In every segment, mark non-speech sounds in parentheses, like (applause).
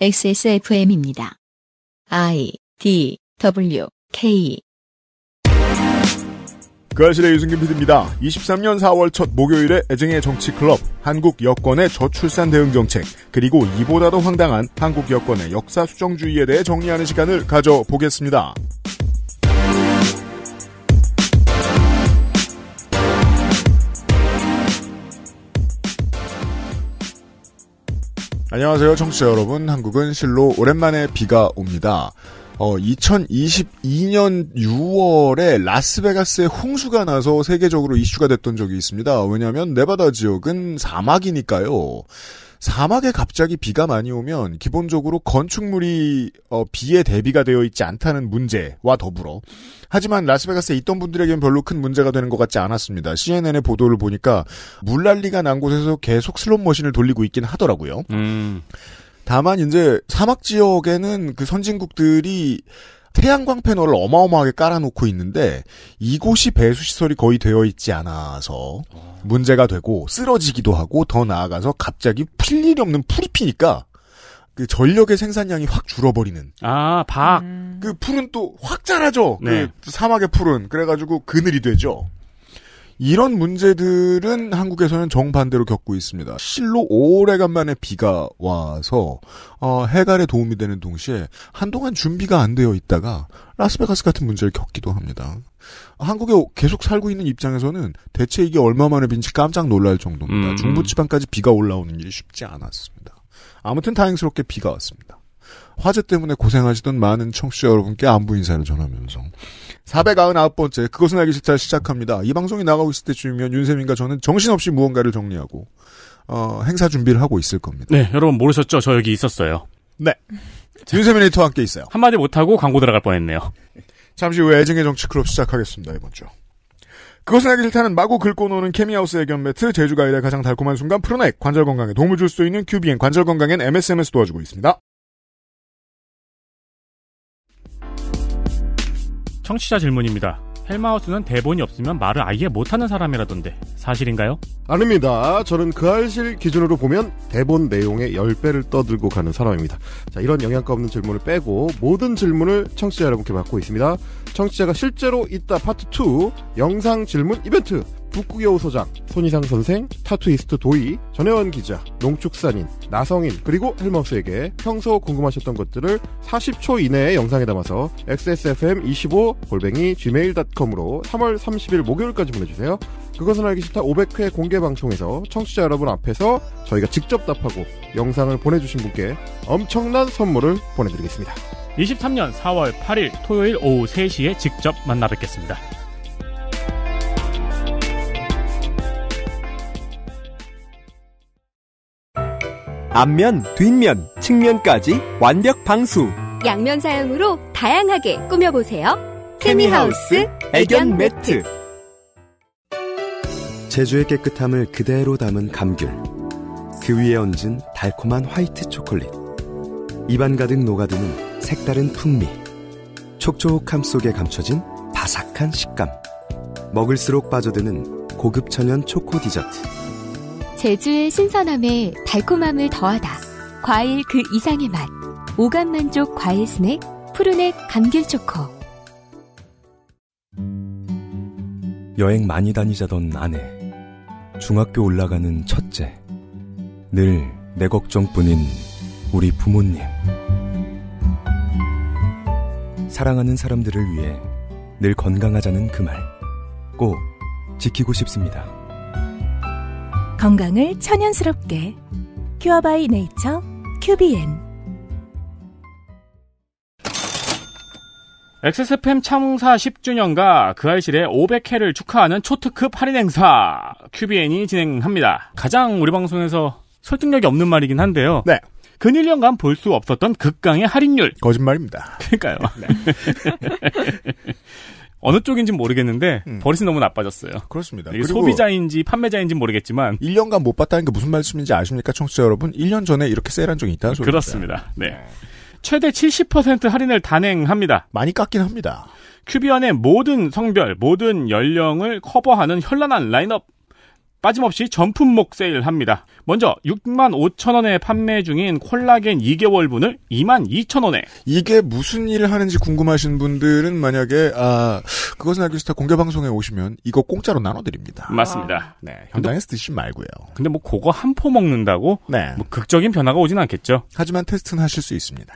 XSFM입니다. I D W K 그아실의 유승균 PD입니다. 23년 4월 첫 목요일에 애정의 정치 클럽, 한국 여권의 저출산 대응 정책, 그리고 이보다도 황당한 한국 여권의 역사 수정주의에 대해 정리하는 시간을 가져보겠습니다. 안녕하세요, 청취자 여러분. 한국은 실로 오랜만에 비가 옵니다. 어, 2022년 6월에 라스베가스에 홍수가 나서 세계적으로 이슈가 됐던 적이 있습니다. 왜냐하면 네바다 지역은 사막이니까요. 사막에 갑자기 비가 많이 오면 기본적으로 건축물이 어, 비에 대비가 되어 있지 않다는 문제와 더불어 하지만 라스베가스에 있던 분들에겐 별로 큰 문제가 되는 것 같지 않았습니다. CNN의 보도를 보니까 물난리가 난 곳에서 계속 슬롯 머신을 돌리고 있긴 하더라고요. 음. 다만 이제 사막 지역에는 그 선진국들이 태양광 패널을 어마어마하게 깔아놓고 있는데 이곳이 배수 시설이 거의 되어 있지 않아서 아. 문제가 되고 쓰러지기도 하고 더 나아가서 갑자기 풀 일이 없는 풀이 피니까 그 전력의 생산량이 확 줄어버리는. 아, 박. 음... 그 풀은 또 확 자라죠. 그 네. 그 사막의 풀은 그래가지고 그늘이 되죠. 이런 문제들은 한국에서는 정반대로 겪고 있습니다. 실로 오래간만에 비가 와서 어, 해갈에 도움이 되는 동시에 한동안 준비가 안 되어 있다가 라스베가스 같은 문제를 겪기도 합니다. 한국에 계속 살고 있는 입장에서는 대체 이게 얼마만에 빈지 깜짝 놀랄 정도입니다. 음. 중부지방까지 비가 올라오는 일이 쉽지 않았습니다. 아무튼 다행스럽게 비가 왔습니다. 화재 때문에 고생하시던 많은 청취자 여러분께 안부 인사를 전하면서 499번째 그것은 알기 싫다 시작합니다. 이 방송이 나가고 있을 때쯤이면 윤세민과 저는 정신없이 무언가를 정리하고 어, 행사 준비를 하고 있을 겁니다. 네, 여러분 모르셨죠? 저 여기 있었어요. 네. 윤세민 이디터와 함께 있어요. 한마디 못하고 광고 들어갈 뻔했네요. 잠시 후에 애증의 정치 클럽 시작하겠습니다. 이번 주. 그것은 알기 싫다는 마구 긁고 노는 케미하우스 의견 매트, 제주가일의 가장 달콤한 순간 프로넥, 관절 건강에 도움을 줄 수 있는 큐비엔 관절 건강엔 m s m s 도와주고 있습니다. 청취자 질문입니다. 헬마우스는 대본이 없으면 말을 아예 못하는 사람이라던데 사실인가요? 아닙니다. 저는 그 알실 기준으로 보면 대본 내용의 10배를 떠들고 가는 사람입니다. 자, 이런 영양가 없는 질문을 빼고 모든 질문을 청취자 여러분께 받고 있습니다. 청취자가 실제로 있다 파트 2 영상 질문 이벤트 북극여우 소장, 손희상 선생, 타투이스트 도희, 전혜원 기자, 농축산인, 나성인, 그리고 헬머스에게 평소 궁금하셨던 것들을 40초 이내에 영상에 담아서 xsfm25 골뱅이 gmail.com으로 3월 30일 목요일까지 보내주세요. 그것은 알기 싫다 500회 공개 방송에서 청취자 여러분 앞에서 저희가 직접 답하고 영상을 보내주신 분께 엄청난 선물을 보내드리겠습니다. 23년 4월 8일 토요일 오후 3시에 직접 만나 뵙겠습니다. 앞면, 뒷면, 측면까지 완벽 방수. 양면 사용으로 다양하게 꾸며보세요. 케미하우스 애견 매트. 제주의 깨끗함을 그대로 담은 감귤. 그 위에 얹은 달콤한 화이트 초콜릿. 입안 가득 녹아드는 색다른 풍미. 촉촉함 속에 감춰진 바삭한 식감. 먹을수록 빠져드는 고급 천연 초코 디저트. 제주의 신선함에 달콤함을 더하다. 과일 그 이상의 맛. 오감 만족 과일 스낵 푸르넥 감귤 초코. 여행 많이 다니자던 아내. 중학교 올라가는 첫째. 늘 내 걱정뿐인 우리 부모님. 사랑하는 사람들을 위해 늘 건강하자는 그 말. 꼭 지키고 싶습니다. 건강을 천연스럽게 큐어바이 네이처 큐비엔 XSFM 창사 10주년과 그아이실의 500회를 축하하는 초특급 할인 행사 큐비엔이 진행합니다. 가장 우리 방송에서 설득력이 없는 말이긴 한데요. 네. 근 1년간 볼 수 없었던 극강의 할인율. 거짓말입니다. 그러니까요. 네. (laughs) 어느 쪽인지 모르겠는데 음. 버릇이 너무 나빠졌어요. 그렇습니다. 소비자인지 판매자인지 모르겠지만 1년간 못 봤다는 게 무슨 말씀인지 아십니까, 청취자 여러분? 1년 전에 이렇게 세일한 적이 있다는 소리입니다. 그렇습니다. 네. 네. 최대 70% 할인을 단행합니다. 많이 깎긴 합니다. 큐비언의 모든 성별, 모든 연령을 커버하는 현란한 라인업. 빠짐없이 전품목 세일합니다. 먼저 6만 5천 원에 판매 중인 콜라겐 2개월분을 2만 2천 원에. 이게 무슨 일을 하는지 궁금하신 분들은 만약에 아 그것은 알기 싫다 공개 방송에 오시면 이거 공짜로 나눠드립니다. 맞습니다. 아. 네 현장에서 드시지 말고요. 근데 뭐 그거 한 포 먹는다고 네. 뭐 극적인 변화가 오진 않겠죠. 하지만 테스트는 하실 수 있습니다.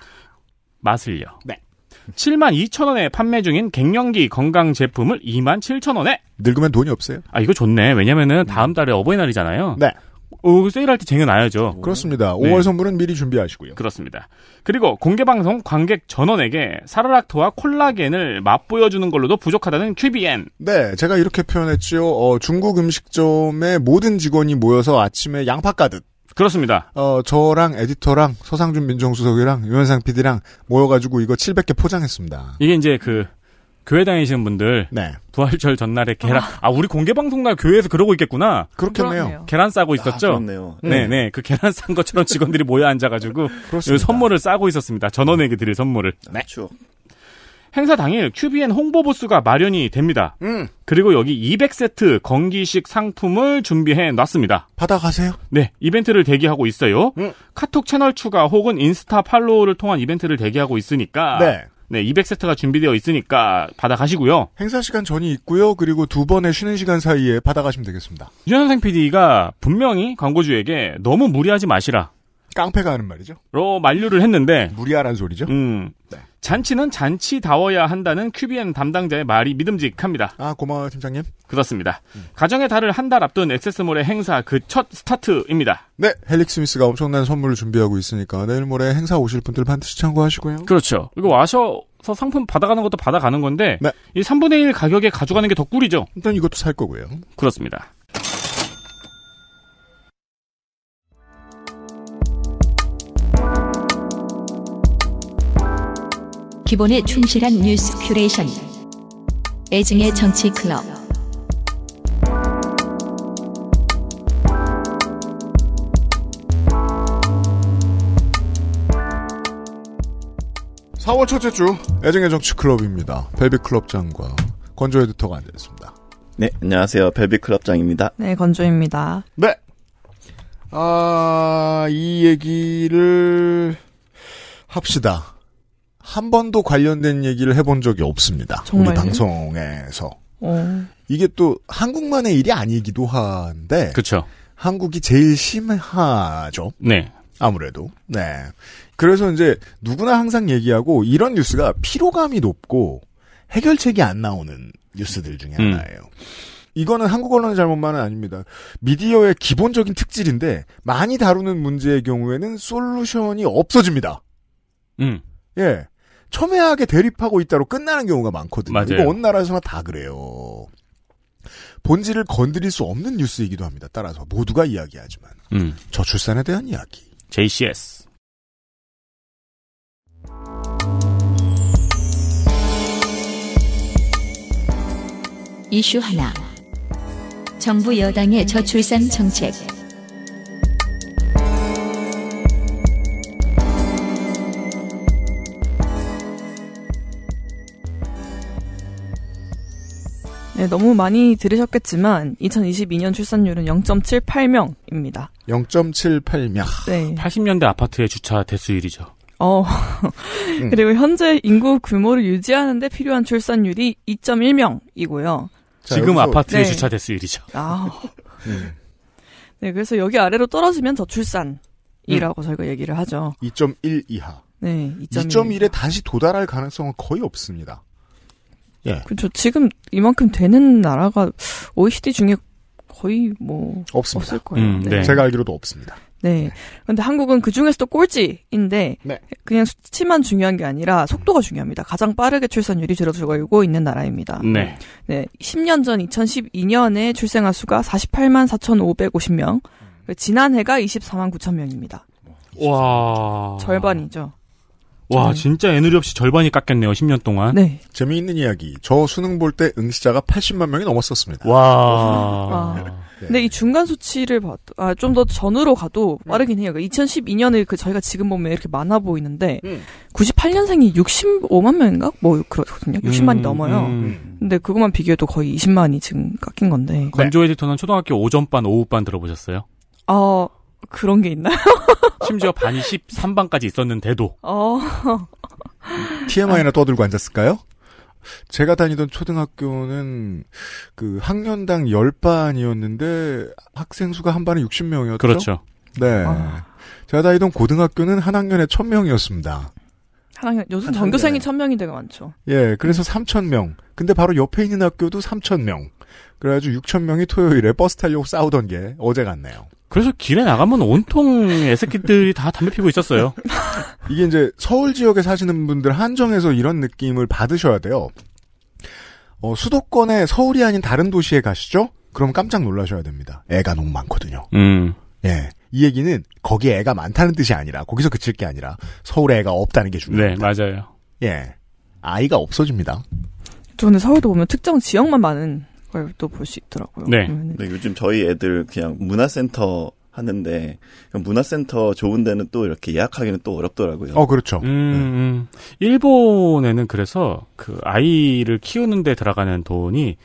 맛을요. 네. 7만 2천 원에 판매 중인 갱년기 건강 제품을 2만 7천 원에. 늙으면 돈이 없어요. 아 이거 좋네. 왜냐면은 음. 다음 달에 어버이날이잖아요. 네. 어, 세일할 때 쟁여놔야죠. 그렇습니다. 5월 네. 선물은 미리 준비하시고요. 그렇습니다. 그리고 공개방송 관객 전원에게 사르락토와 콜라겐을 맛보여주는 걸로도 부족하다는 QBN. 네, 제가 이렇게 표현했지요. 어, 중국 음식점의 모든 직원이 모여서 아침에 양파 가득 그렇습니다. 어, 저랑 에디터랑 서상준 민정수석이랑 유현상 PD랑 모여가지고 이거 700개 포장했습니다. 이게 이제 그 교회 다니시는 분들 네. 부활절 전날에 아. 계란 아, 아 우리 공개 방송 날 교회에서 그러고 있겠구나 그렇겠네요 계란 싸고 있었죠 아, 네요 네네 네. 그 계란 싼 것처럼 직원들이 모여 앉아가지고 (laughs) 그렇습니다. 선물을 싸고 있었습니다 전원에게 드릴 선물을 네. 그렇 행사 당일 QBN 홍보 보스가 마련이 됩니다. 음. 그리고 여기 200세트 건기식 상품을 준비해 놨습니다. 받아가세요. 네, 이벤트를 대기하고 있어요. 음. 카톡 채널 추가 혹은 인스타 팔로우를 통한 이벤트를 대기하고 있으니까 네. 네, 200세트가 준비되어 있으니까 받아가시고요. 행사 시간 전이 있고요. 그리고 두 번의 쉬는 시간 사이에 받아가시면 되겠습니다. 유현상 PD가 분명히 광고주에게 너무 무리하지 마시라. 깡패가 하는 말이죠. 로 만류를 했는데 무리하란 소리죠. 음. 네. 잔치는 잔치다워야 한다는 큐비엔 담당자의 말이 믿음직합니다. 아 고마워요 팀장님. 그렇습니다. 음. 가정의 달을 한 달 앞둔 액세스몰의 행사 그 첫 스타트입니다. 네, 헬릭 스미스가 엄청난 선물을 준비하고 있으니까 내일 모레 행사 오실 분들 반드시 참고하시고요. 그렇죠. 이거 와셔 서 상품 받아가는 것도 받아가는 건데 네. 이 3분의 1 가격에 가져가는 게 더 꿀이죠. 일단 이것도 살 거고요. 그렇습니다. 기본에 충실한 뉴스 큐레이션. 애증의 정치 클럽. (4월) 첫째 주 애증의 정치 클럽입니다 벨비 클럽장과 건조 에디터가 앉아있습니다 네 안녕하세요 벨비 클럽장입니다 네 건조입니다 네 아, 이 얘기를 합시다. 한 번도 관련된 얘기를 해본 적이 없습니다. 정말요? 우리 방송에서. 어. 이게 또 한국만의 일이 아니기도 한데. 그렇죠. 한국이 제일 심하죠. 네. 아무래도. 네. 그래서 이제 누구나 항상 얘기하고 이런 뉴스가 피로감이 높고 해결책이 안 나오는 뉴스들 중에 음. 하나예요. 이거는 한국 언론의 잘못만은 아닙니다. 미디어의 기본적인 특질인데 많이 다루는 문제의 경우에는 솔루션이 없어집니다. 음. 예. 첨예하게 대립하고 있다로 끝나는 경우가 많거든요. 맞아요. 이거 온 나라에서나 다 그래요. 본질을 건드릴 수 없는 뉴스이기도 합니다. 따라서 모두가 이야기하지만 음. 저출산에 대한 이야기. JCS. 이슈 하나. 정부 여당의 저출산 정책. 네, 너무 많이 들으셨겠지만 2022년 출산율은 0.78명입니다. 0.78명. 네. 80년대 아파트의 주차 대수율이죠. 어. (laughs) 그리고 현재 인구 규모를 유지하는데 필요한 출산율이 2.1명이고요. 자, 지금 여기서... 아파트의 네. 주차 대수율이죠. 아. 음. 네, 그래서 여기 아래로 떨어지면 저출산이라고 음. 저희가 얘기를 하죠. 2.1 이하. 네, 2.1에 다시 도달할 가능성은 거의 없습니다. 예. 그렇죠. 지금 이만큼 되는 나라가 OECD 중에 거의 뭐 없습니다. 없을 거예요. 음, 네. 네. 제가 알기로도 없습니다. 네. 그런데 네. 한국은 그 중에서도 꼴찌인데 네. 그냥 수치만 중요한 게 아니라 속도가 중요합니다. 가장 빠르게 출산율이 줄어들고 있는 나라입니다. 네. 네. 10년 전 2012년에 출생아 수가 48만 4,550명. 음. 지난해가 24만 9천 명입니다. 와. 절반이죠. 와, 네. 진짜 애누리 없이 절반이 깎였네요, 10년 동안. 네. 재미있는 이야기. 저 수능 볼 때 응시자가 80만 명이 넘었었습니다. 와. 아. 근데 이 중간 수치를 봐, 아, 좀 더 전으로 가도 음. 빠르긴 해요. 그러니까 2012년에 그 저희가 지금 보면 이렇게 많아 보이는데, 음. 98년생이 65만 명인가? 뭐, 그렇거든요. 60만이 음, 넘어요. 음. 근데 그것만 비교해도 거의 20만이 지금 깎인 건데. 건조 에디터는 초등학교 5전반, 5후반 들어보셨어요? 어, 그런 게 있나요? (laughs) 심지어 반이 13반까지 있었는데도. 어. TMI나 떠들고 앉았을까요? 제가 다니던 초등학교는 그 학년당 10반이었는데 학생 수가 한 반에 60명이었죠. 그렇죠. 네. 아. 제가 다니던 고등학교는 한 학년에 1000명이었습니다. 한 학년, 요즘 전교생이 1000명이 되게 많죠. 예, 그래서 3000명. 근데 바로 옆에 있는 학교도 3000명. 그래가지고 6 0 0 0명이 토요일에 버스 타려고 싸우던 게 어제 같네요. 그래서 길에 나가면 온통 애새끼들이 다 담배 피고 있었어요. (laughs) 이게 이제 서울 지역에 사시는 분들 한정에서 이런 느낌을 받으셔야 돼요. 어, 수도권에 서울이 아닌 다른 도시에 가시죠? 그럼 깜짝 놀라셔야 됩니다. 애가 너무 많거든요. 음. 예. 이 얘기는 거기에 애가 많다는 뜻이 아니라 거기서 그칠 게 아니라 서울에 애가 없다는 게중요해요 네, 맞아요. 예. 아이가 없어집니다. 저는 서울도 보면 특정 지역만 많은 걸또볼수 있더라고요. 네. 네. 요즘 저희 애들 그냥 문화센터 하는데 문화센터 좋은 데는 또 이렇게 예약하기는 또 어렵더라고요. 어 그렇죠. 음, 네. 음. 일본에는 그래서 그 아이를 키우는 데 들어가는 돈이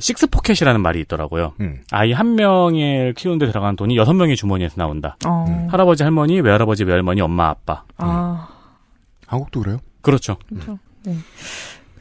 식스 포켓이라는 말이 있더라고요. 음. 아이 한 명을 키우는데 들어가는 돈이 여섯 명의 주머니에서 나온다. 어. 음. 할아버지, 할머니, 외할아버지, 외할머니, 엄마, 아빠. 아. 음. 한국도 그래요? 그렇죠. 그렇죠. 음. 네.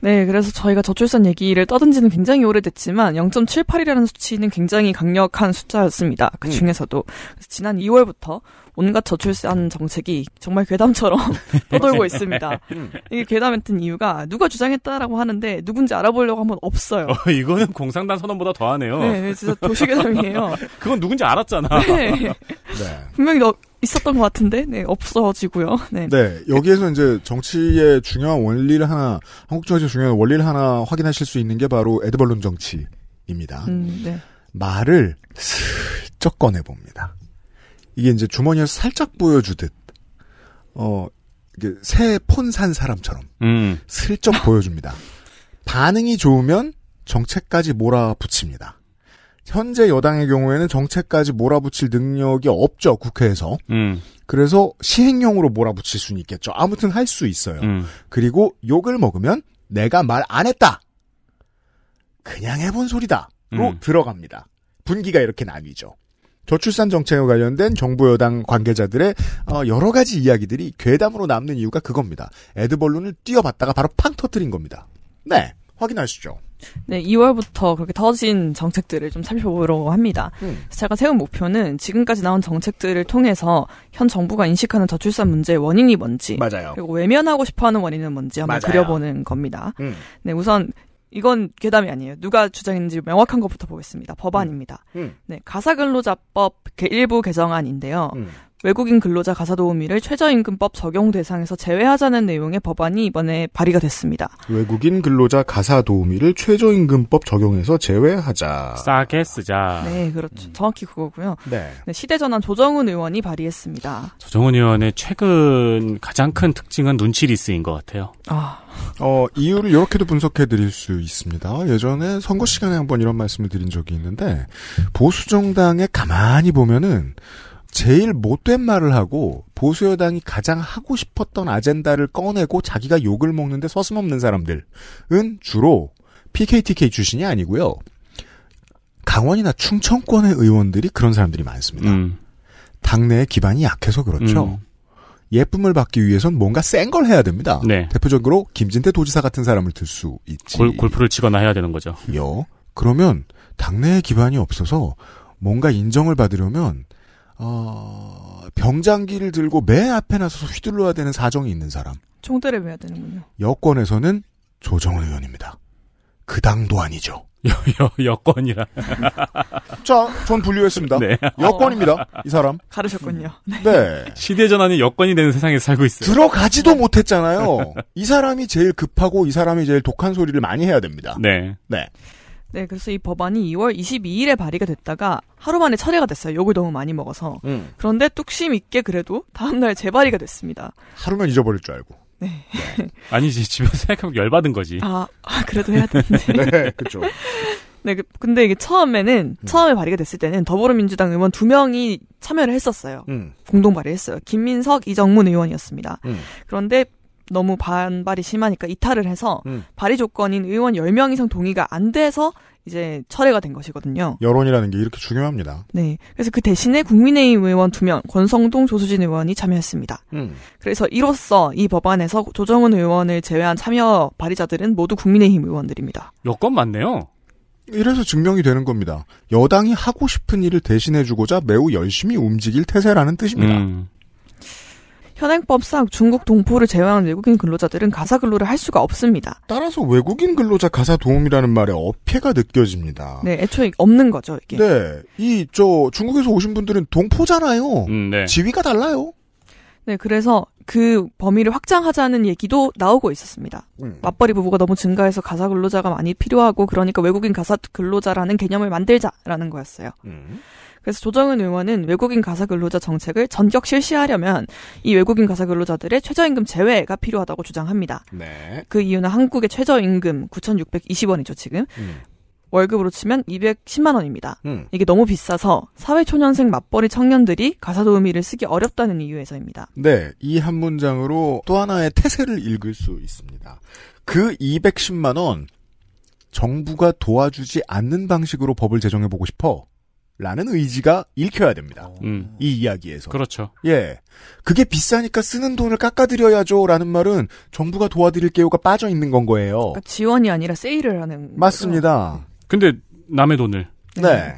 네, 그래서 저희가 저출산 얘기를 떠든 지는 굉장히 오래됐지만 0.78이라는 수치는 굉장히 강력한 숫자였습니다. 그 음. 중에서도 지난 2월부터 온갖 저출산 정책이 정말 괴담처럼 (laughs) 떠돌고 있습니다. 음. 이게 괴담했던 이유가 누가 주장했다라고 하는데 누군지 알아보려고 하면 없어요. 어, 이거는 공산당 선언보다 더하네요. 네, 네 진짜 도시괴담이에요. (laughs) 그건 누군지 알았잖아. 네. (laughs) 네. 분명히 너, 있었던 것 같은데 네 없어지고요. (laughs) 네. 네 여기에서 이제 정치의 중요한 원리를 하나 한국 정치의 중요한 원리를 하나 확인하실 수 있는 게 바로 에드벌룬 정치입니다. 음, 네. 말을 슬쩍 꺼내 봅니다. 이게 이제 주머니에서 살짝 보여주듯 어 이게 새폰 산 사람처럼 음. 슬쩍 보여줍니다. 반응이 좋으면 정책까지 몰아붙입니다. 현재 여당의 경우에는 정책까지 몰아붙일 능력이 없죠 국회에서. 음. 그래서 시행령으로 몰아붙일 수는 있겠죠. 아무튼 할 수 있어요. 음. 그리고 욕을 먹으면 내가 말 안 했다. 그냥 해본 소리다로 음. 들어갑니다. 분기가 이렇게 나뉘죠. 저출산 정책에 관련된 정부 여당 관계자들의 어, 여러 가지 이야기들이 괴담으로 남는 이유가 그겁니다. 에드벌룬을 뛰어봤다가 바로 팡 터뜨린 겁니다. 네, 확인하시죠. 네, 2월부터 그렇게 터진 정책들을 좀 살펴보려고 합니다. 음. 제가 세운 목표는 지금까지 나온 정책들을 통해서 현 정부가 인식하는 저출산 문제의 원인이 뭔지, 맞아요. 그리고 외면하고 싶어하는 원인은 뭔지 한번 맞아요. 그려보는 겁니다. 음. 네, 우선 이건 괴담이 아니에요. 누가 주장인지 명확한 것부터 보겠습니다. 법안입니다. 음. 음. 네, 가사근로자법 일부 개정안인데요. 음. 외국인 근로자 가사도우미를 최저임금법 적용 대상에서 제외하자는 내용의 법안이 이번에 발의가 됐습니다. 외국인 근로자 가사도우미를 최저임금법 적용해서 제외하자. 싸게 쓰자. 네, 그렇죠. 음. 정확히 그거고요. 네. 네 시대전환 조정훈 의원이 발의했습니다. 조정훈 의원의 최근 가장 큰 특징은 눈치리스인 것 같아요. 아. 어, 이유를 이렇게도 분석해 드릴 수 있습니다. 예전에 선거 시간에 한번 이런 말씀을 드린 적이 있는데 보수 정당에 가만히 보면은 제일 못된 말을 하고 보수 여당이 가장 하고 싶었던 아젠다를 꺼내고 자기가 욕을 먹는데 서슴없는 사람들은 주로 PKTK 출신이 아니고요. 강원이나 충청권의 의원들이 그런 사람들이 많습니다. 음. 당내의 기반이 약해서 그렇죠. 음. 예쁨을 받기 위해선 뭔가 센 걸 해야 됩니다. 네. 대표적으로 김진태 도지사 같은 사람을 들 수 있지. 골, 골프를 치거나 해야 되는 거죠. 요. 그러면 당내에 기반이 없어서 뭔가 인정을 받으려면 어, 병장기를 들고 맨 앞에 나서서 휘둘러야 되는 사정이 있는 사람. 총대를 매야 되는군요. 여권에서는 조정 의원입니다. 그 당도 아니죠. (laughs) 여, 여, 여권이라. (laughs) 자, 전 분류했습니다. 네. 여권입니다. 이 사람. 가르셨군요. 음. 네. 네. 시대전환이 여권이 되는 세상에 살고 있어요. 들어가지도 못했잖아요. 이 사람이 제일 급하고 이 사람이 제일 독한 소리를 많이 해야 됩니다. 네. 네. 네, 그래서 이 법안이 2월 22일에 발의가 됐다가 하루 만에 철회가 됐어요. 욕을 너무 많이 먹어서. 음. 그런데 뚝심 있게 그래도 다음날 재발의가 됐습니다. 하루만 잊어버릴 줄 알고. 네. 네. 아니지, 집에서 생각하면 열받은 거지. 아, 아 그래도 해야 되는데. (laughs) 네, 그죠. 네, 그, 근데 이게 처음에는 음. 처음에 발의가 됐을 때는 더불어민주당 의원 두 명이 참여를 했었어요. 음. 공동 발의했어요. 김민석, 이정문 의원이었습니다. 음. 그런데 너무 반발이 심하니까 이탈을 해서 음. 발의 조건인 의원 10명 이상 동의가 안 돼서 이제 철회가 된 것이거든요. 여론이라는 게 이렇게 중요합니다. 네. 그래서 그 대신에 국민의힘 의원 2명, 권성동, 조수진 의원이 참여했습니다. 음. 그래서 이로써 이 법안에서 조정은 의원을 제외한 참여 발의자들은 모두 국민의힘 의원들입니다. 여건 맞네요. 이래서 증명이 되는 겁니다. 여당이 하고 싶은 일을 대신해주고자 매우 열심히 움직일 태세라는 뜻입니다. 음. 현행법상 중국 동포를 제외한 외국인 근로자들은 가사 근로를 할 수가 없습니다. 따라서 외국인 근로자 가사 도움이라는 말에 어폐가 느껴집니다. 네, 애초에 없는 거죠, 이게. 네. 이, 저, 중국에서 오신 분들은 동포잖아요. 음, 네. 지위가 달라요. 네, 그래서 그 범위를 확장하자는 얘기도 나오고 있었습니다. 음. 맞벌이 부부가 너무 증가해서 가사 근로자가 많이 필요하고 그러니까 외국인 가사 근로자라는 개념을 만들자라는 거였어요. 음. 그래서 조정은 의원은 외국인 가사 근로자 정책을 전격 실시하려면 이 외국인 가사 근로자들의 최저임금 제외가 필요하다고 주장합니다. 네. 그 이유는 한국의 최저임금 9,620원이죠, 지금. 음. 월급으로 치면 210만 원입니다. 음. 이게 너무 비싸서 사회초년생 맞벌이 청년들이 가사도우미를 쓰기 어렵다는 이유에서입니다. 네, 이 한 문장으로 또 하나의 태세를 읽을 수 있습니다. 그 210만 원 정부가 도와주지 않는 방식으로 법을 제정해 보고 싶어. 라는 의지가 읽혀야 됩니다. 어. 음. 이 이야기에서. 그렇죠. 예. 그게 비싸니까 쓰는 돈을 깎아드려야죠. 라는 말은 정부가 도와드릴게요가 빠져 있는 건 거예요. 그러니까 지원이 아니라 세일을 하는. 맞습니다. 거죠. 근데 남의 돈을. 네. 네.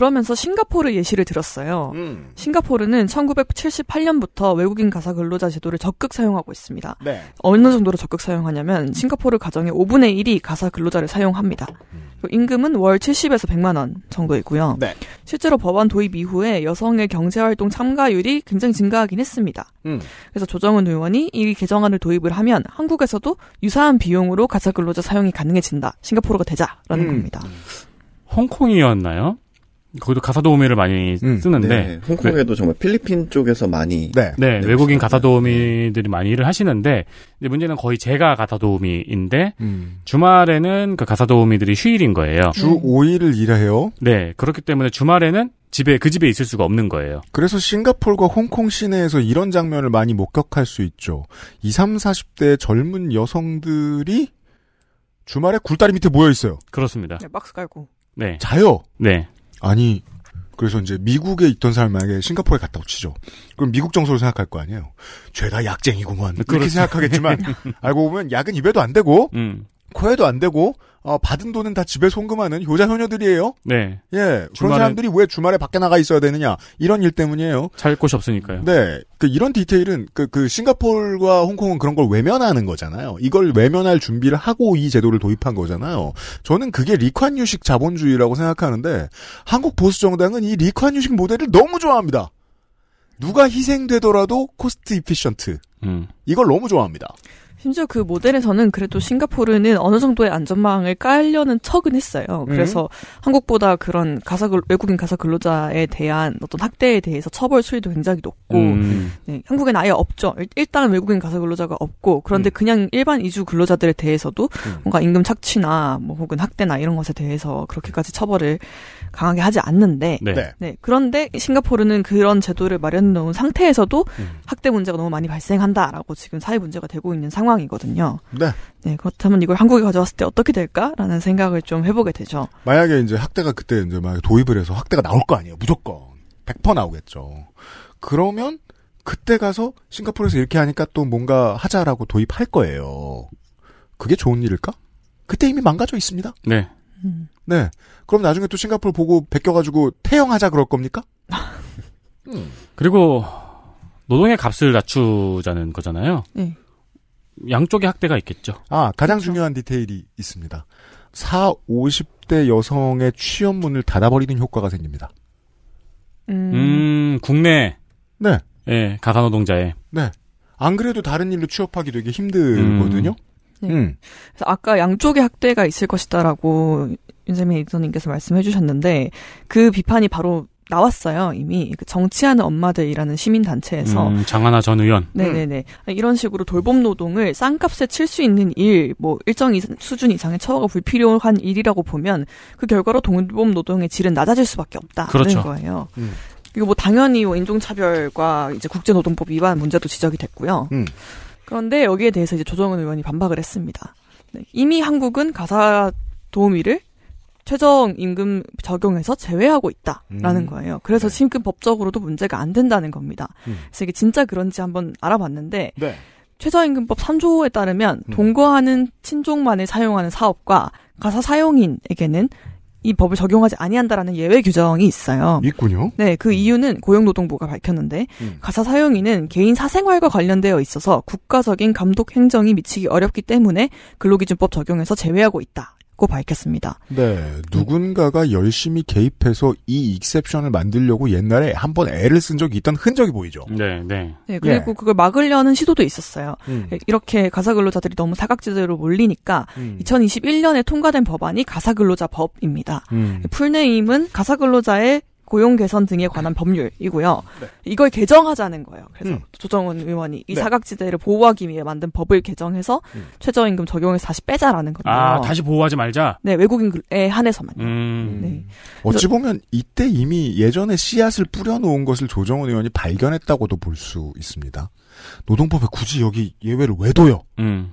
그러면서 싱가포르 예시를 들었어요. 음. 싱가포르는 1978년부터 외국인 가사 근로자 제도를 적극 사용하고 있습니다. 네. 어느 정도로 적극 사용하냐면 싱가포르 가정의 5분의 1이 가사 근로자를 사용합니다. 음. 임금은 월 70에서 100만 원 정도이고요. 네. 실제로 법안 도입 이후에 여성의 경제활동 참가율이 굉장히 증가하긴 했습니다. 음. 그래서 조정은 의원이 이 개정안을 도입을 하면 한국에서도 유사한 비용으로 가사 근로자 사용이 가능해진다. 싱가포르가 되자라는 음. 겁니다. 홍콩이었나요? 거기도 가사 도우미를 많이 음. 쓰는데 네. 홍콩에도 네. 정말 필리핀 쪽에서 많이 네, 네, 네 외국인 가사 도우미들이 많이 일을 하시는데 이제 문제는 거의 제가 가사 도우미인데 음. 주말에는 그 가사 도우미들이 휴일인 거예요. 주 5일을 일해요. 네 그렇기 때문에 주말에는 집에 그 집에 있을 수가 없는 거예요. 그래서 싱가폴과 홍콩 시내에서 이런 장면을 많이 목격할 수 있죠. 2, 3, 40대 젊은 여성들이 주말에 굴다리 밑에 모여 있어요. 그렇습니다. 네, 박스 깔고. 네. 자요. 네. 아니 그래서 이제 미국에 있던 사람 만약에 싱가포르에 갔다 오치죠. 그럼 미국 정서로 생각할 거 아니에요. 죄다 약쟁이구먼. 그렇게 그렇죠. 생각하겠지만 (laughs) 알고 보면 약은 입에도 안 되고 음. 코에도 안 되고 어, 받은 돈은 다 집에 송금하는 효자 효녀들이에요. 네. 예. 그런 사람들이 왜 주말에 밖에 나가 있어야 되느냐 이런 일 때문이에요. 잘 곳이 없으니까요. 네. 그 이런 디테일은 그, 그 싱가폴과 홍콩은 그런 걸 외면하는 거잖아요. 이걸 외면할 준비를 하고 이 제도를 도입한 거잖아요. 저는 그게 리콴유식 자본주의라고 생각하는데 한국 보수 정당은 이 리콴유식 모델을 너무 좋아합니다. 누가 희생되더라도 코스트 이피션트. 음. 이걸 너무 좋아합니다. 심지어 그 모델에서는 그래도 싱가포르는 어느 정도의 안전망을 깔려는 척은 했어요. 음. 그래서 음. 한국보다 그런 가사 외국인 가사 근로자에 대한 어떤 학대에 대해서 처벌 수위도 굉장히 높고 음. 네, 한국엔 아예 없죠. 일단 외국인 가사 근로자가 없고 그런데 음. 그냥 일반 이주 근로자들에 대해서도 음. 뭔가 임금 착취나 뭐 혹은 학대나 이런 것에 대해서 그렇게까지 처벌을 강하게 하지 않는데 네. 네. 네. 그런데 싱가포르는 그런 제도를 마련해 놓은 상태에서도 음. 학대 문제가 너무 많이 발생한다라고 지금 사회 문제가 되고 있는 상황이거든요. 네. 네 그렇다면 이걸 한국에 가져왔을 때 어떻게 될까라는 생각을 좀 해보게 되죠. 만약에 이제 학대가 그때 이제 막 도입을 해서 학대가 나올 거 아니에요. 무조건 100% 나오겠죠. 그러면 그때 가서 싱가포르에서 이렇게 하니까 또 뭔가 하자라고 도입할 거예요. 그게 좋은 일일까? 그때 이미 망가져 있습니다. 네. 음. 네. 그럼 나중에 또 싱가포르 보고 베껴가지고 태형하자 그럴 겁니까? (laughs) 음. 그리고 노동의 값을 낮추자는 거잖아요. 네. 양쪽의 학대가 있겠죠. 아 가장 그렇죠. 중요한 디테일이 있습니다. 4, 50대 여성의 취업문을 닫아버리는 효과가 생깁니다. 음, 음 국내 네, 예, 가사 노동자에 네, 안 그래도 다른 일로 취업하기 되게 힘들거든요. 음. 네. 음. 그래서 아까 양쪽의 학대가 있을 것이다라고 윤세민 에디님께서 말씀해 주셨는데 그 비판이 바로 나왔어요 이미 그 정치하는 엄마들이라는 시민 단체에서 음, 장하나 전 의원 네네네 네, 네. 이런 식으로 돌봄 노동을 싼값에 칠 수 있는 일 뭐 일정 이상, 수준 이상의 처우가 불필요한 일이라고 보면 그 결과로 돌봄 노동의 질은 낮아질 수밖에 없다는 그렇죠. 거예요. 음. 그리고 뭐 당연히 뭐 인종차별과 이제 국제노동법 위반 문제도 지적이 됐고요. 음. 그런데 여기에 대해서 이제 조정은 의원이 반박을 했습니다. 네, 이미 한국은 가사 도우미를 최저 임금 적용에서 제외하고 있다라는 음. 거예요. 그래서 네. 지금 법적으로도 문제가 안 된다는 겁니다. 음. 그래서 이게 진짜 그런지 한번 알아봤는데 네. 최저임금법 3조에 따르면 음. 동거하는 친족만을 사용하는 사업과 가사 사용인에게는 이 법을 적용하지 아니한다라는 예외 규정이 있어요. 있군요. 네, 그 음. 이유는 고용노동부가 밝혔는데 음. 가사 사용인은 개인 사생활과 관련되어 있어서 국가적인 감독 행정이 미치기 어렵기 때문에 근로기준법 적용에서 제외하고 있다. 있다고 밝혔습니다. 네. 누군가가 열심히 개입해서 이 익셉션을 만들려고 옛날에 한번 애를 쓴 적이 있던 흔적이 보이죠. 네, 네. 네 그리고 예. 그걸 막으려는 시도도 있었어요. 음. 이렇게 가사 근로자들이 너무 사각지대로 몰리니까 음. 2021년에 통과된 법안이 가사 근로자 법입니다. 음. 풀네임은 가사 근로자의 고용 개선 등에 관한 법률이고요. 네. 이걸 개정하자는 거예요. 그래서 음. 조정원 의원이 이 네. 사각지대를 보호하기 위해 만든 법을 개정해서 음. 최저임금 적용에서 다시 빼자라는 거예요. 아 다시 보호하지 말자. 네 외국인에 한해서만요. 음. 네. 어찌 보면 이때 이미 예전에 씨앗을 뿌려놓은 것을 조정원 의원이 발견했다고도 볼 수 있습니다. 노동법에 굳이 여기 예외를 왜 둬요? 음.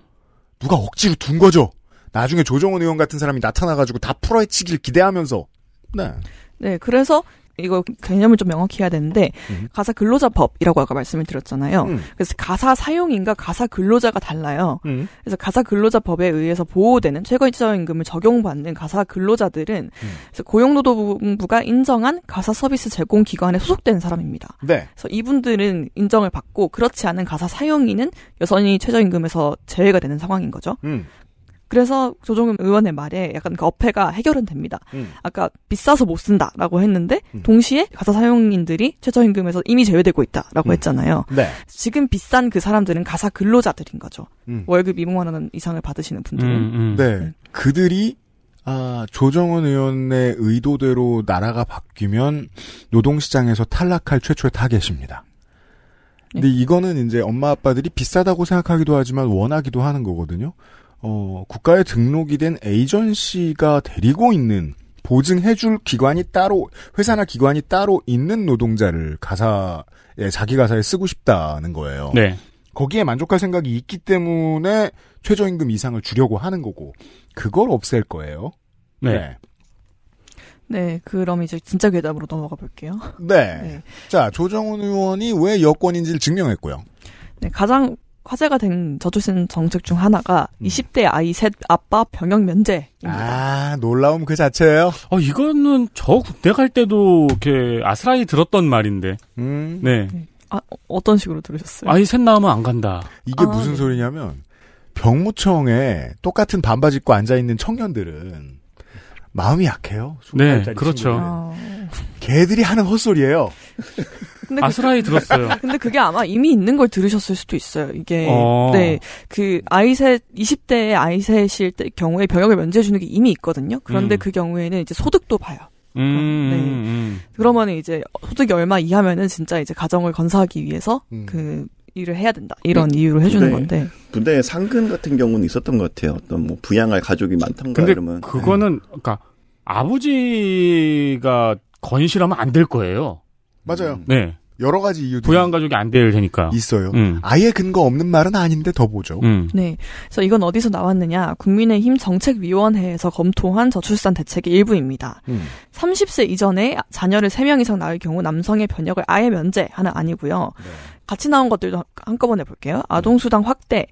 누가 억지로 둔 거죠? 나중에 조정원 의원 같은 사람이 나타나가지고 다 풀어헤치기를 기대하면서. 네. 네, 그래서 이거 개념을 좀 명확히 해야 되는데 음. 가사 근로자법이라고 아까 말씀을 드렸잖아요. 음. 그래서 가사 사용인과 가사 근로자가 달라요. 음. 그래서 가사 근로자법에 의해서 보호되는 최저임금을 적용받는 가사 근로자들은 음. 그래서 고용노동부가 인정한 가사 서비스 제공 기관에 소속된 사람입니다. 네. 그래서 이분들은 인정을 받고 그렇지 않은 가사 사용인은 여전히 최저임금에서 제외가 되는 상황인 거죠. 음. 그래서 조종현 의원의 말에 약간 그 어폐가 해결은 됩니다. 음. 아까 비싸서 못 쓴다라고 했는데 음. 동시에 가사 사용인들이 최저임금에서 이미 제외되고 있다라고 음. 했잖아요. 네. 지금 비싼 그 사람들은 가사 근로자들인 거죠. 월급 2만 원 이상을 받으시는 분들은. 음, 음. 네. 네. 그들이 아, 조정은 의원의 의도대로 나라가 바뀌면 노동시장에서 탈락할 최초의 타겟입니다. 근데 네. 이거는 이제 엄마 아빠들이 비싸다고 생각하기도 하지만 원하기도 하는 거거든요. 어, 국가에 등록이 된 에이전시가 데리고 있는 보증해줄 기관이 따로 회사나 기관이 따로 있는 노동자를 가사 에 자기 가사에 쓰고 싶다는 거예요. 네. 거기에 만족할 생각이 있기 때문에 최저임금 이상을 주려고 하는 거고 그걸 없앨 거예요. 네. 네. 네, 그럼 이제 진짜 괴담으로 넘어가 볼게요. 네. 네. 자, 조정훈 의원이 왜 여권인지를 증명했고요. 네, 가장 화제가 된 저출산 정책 중 하나가 20대 음. 아이 셋 아빠 병역 면제입니다. 아 놀라움 그 자체예요. 어 이거는 저 군대 갈 때도 이렇게 아스라이 들었던 말인데. 음. 네. 아 어, 어떤 식으로 들으셨어요? 아이 셋 낳으면 안 간다. 이게 아, 무슨 네. 소리냐면 병무청에 똑같은 반바지 입고 앉아 있는 청년들은 마음이 약해요. 네, 그렇죠. 아... 걔들이 하는 헛소리예요. 근데 아스라이 그, 들었어요. (laughs) 근데 그게 아마 이미 있는 걸 들으셨을 수도 있어요. 이게 어. 네그 아이셋 20대의 아이셋일 때 경우에 병역을 면제해 주는 게 이미 있거든요. 그런데 음. 그 경우에는 이제 소득도 봐요. 음, 네. 음. 음. 그러면 이제 소득이 얼마 이하면은 진짜 이제 가정을 건사하기 위해서 음. 그 일을 해야 된다 이런 네. 이유로 해주는 부대, 건데 부대 상근 같은 경우는 있었던 것 같아요. 어떤 뭐 부양할 가족이 많던가 이러면 그거는 네. 그러니까 아버지가 건실하면 안 될 거예요. 맞아요. 네. 여러 가지 이유들. 부양 가족이 안될 테니까. 있어요. 음. 아예 근거 없는 말은 아닌데 더 보죠. 음. 네. 그래서 이건 어디서 나왔느냐. 국민의힘 정책위원회에서 검토한 저출산 대책의 일부입니다. 음. 30세 이전에 자녀를 3명 이상 낳을 경우 남성의 변역을 아예 면제하는 아니고요. 네. 같이 나온 것들도 한꺼번에 볼게요. 아동수당 확대,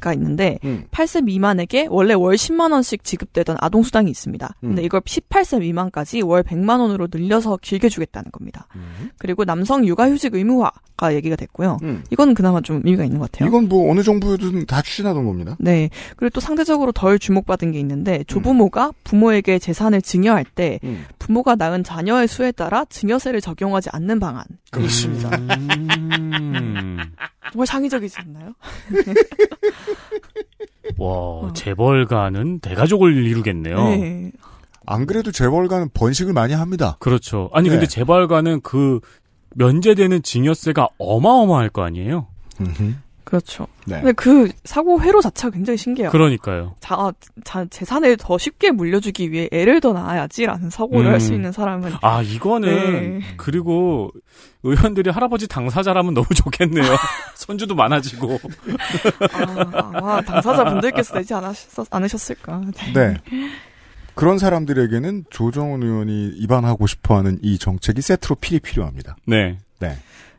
가 있는데 음. 8세 미만에게 원래 월 10만 원씩 지급되던 아동 수당이 있습니다. 음. 근데 이걸 18세 미만까지 월 100만 원으로 늘려서 길게 주겠다는 겁니다. 음. 그리고 남성 육아휴직 의무화가 얘기가 됐고요. 음. 이건 그나마 좀 의미가 있는 것 같아요. 이건 뭐 어느 정부든 다 추진하던 겁니다. 네. 그리고 또 상대적으로 덜 주목받은 게 있는데 음. 조부모가 부모에게 재산을 증여할 때 음. 부모가 낳은 자녀의 수에 따라 증여세를 적용하지 않는 방안이 있습니다. 음... (laughs) 정말 창의적이지 않나요? (laughs) 와, 어. 재벌가는 대가족을 이루겠네요. 네. 안 그래도 재벌가는 번식을 많이 합니다. 그렇죠. 아니, 네. 근데 재벌가는 그 면제되는 증여세가 어마어마할 거 아니에요? 그렇죠. 네. 근데 그 사고 회로 자체가 굉장히 신기해요. 그러니까요. 자, 아, 자 재산을 더 쉽게 물려주기 위해 애를 더 낳아야지라는 사고를 음. 할수 있는 사람은 아 이거는 네. 그리고 의원들이 할아버지 당사자라면 너무 좋겠네요. (laughs) 손주도 많아지고 아, 아마 당사자분들께서 내지 (laughs) 않으셨, 않으셨을까. 네. 네. 그런 사람들에게는 조정훈 의원이 입안하고 싶어하는 이 정책이 세트로 필히 필요합니다. 네. 네.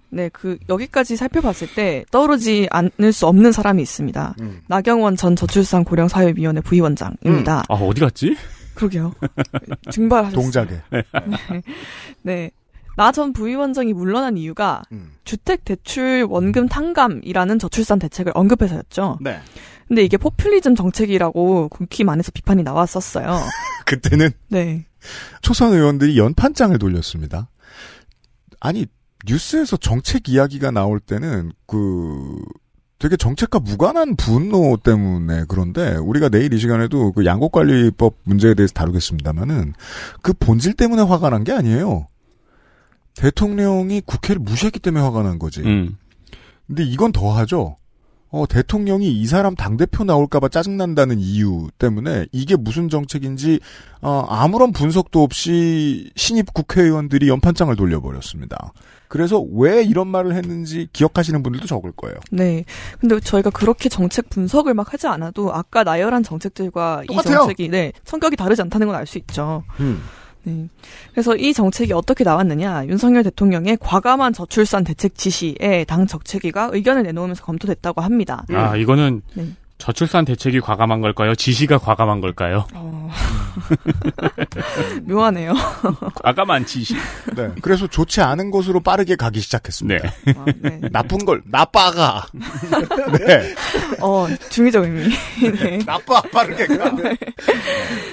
네, 그 여기까지 살펴봤을 때 떠오르지 않을 수 없는 사람이 있습니다. 음. 나경원 전 저출산 고령 사회위원회 부위원장입니다. 음. 아 어디 갔지? 그러게요. 증발하셨어요. 동작에. 네. 네. 나 전 부위원장이 물러난 이유가 음. 주택 대출 원금 탕감이라는 저출산 대책을 언급해서였죠. 네. 근데 이게 포퓰리즘 정책이라고 국힘 안에서 비판이 나왔었어요. (laughs) 그때는 네. 초선 의원들이 연판장을 돌렸습니다. 아니 뉴스에서 정책 이야기가 나올 때는 그 되게 정책과 무관한 분노 때문에 그런데 우리가 내일 이 시간에도 그 양곡관리법 문제에 대해서 다루겠습니다만은 그 본질 때문에 화가 난 게 아니에요. 대통령이 국회를 무시했기 때문에 화가 난 거지. 음. 근데 이건 더하죠. 어, 대통령이 이 사람 당대표 나올까봐 짜증난다는 이유 때문에 이게 무슨 정책인지, 어, 아무런 분석도 없이 신입 국회의원들이 연판장을 돌려버렸습니다. 그래서 왜 이런 말을 했는지 기억하시는 분들도 적을 거예요. 네. 근데 저희가 그렇게 정책 분석을 막 하지 않아도 아까 나열한 정책들과 똑같아요. 이 정책이 네, 성격이 다르지 않다는 걸알수 있죠. 음. 네. 그래서 이 정책이 어떻게 나왔느냐 윤석열 대통령의 과감한 저출산 대책 지시에 당 정책위가 의견을 내놓으면서 검토됐다고 합니다. 아 이거는 네. 저출산 대책이 과감한 걸까요? 지시가 과감한 걸까요? 어... (laughs) 묘하네요. 과감한 지시. 네. 그래서 좋지 않은 것으로 빠르게 가기 시작했습니다. 네. 아, 네. 나쁜 걸 나빠가. (laughs) 네. 어 중의적 의미. 네. 네. 나빠 빠르게 가. 네. 네.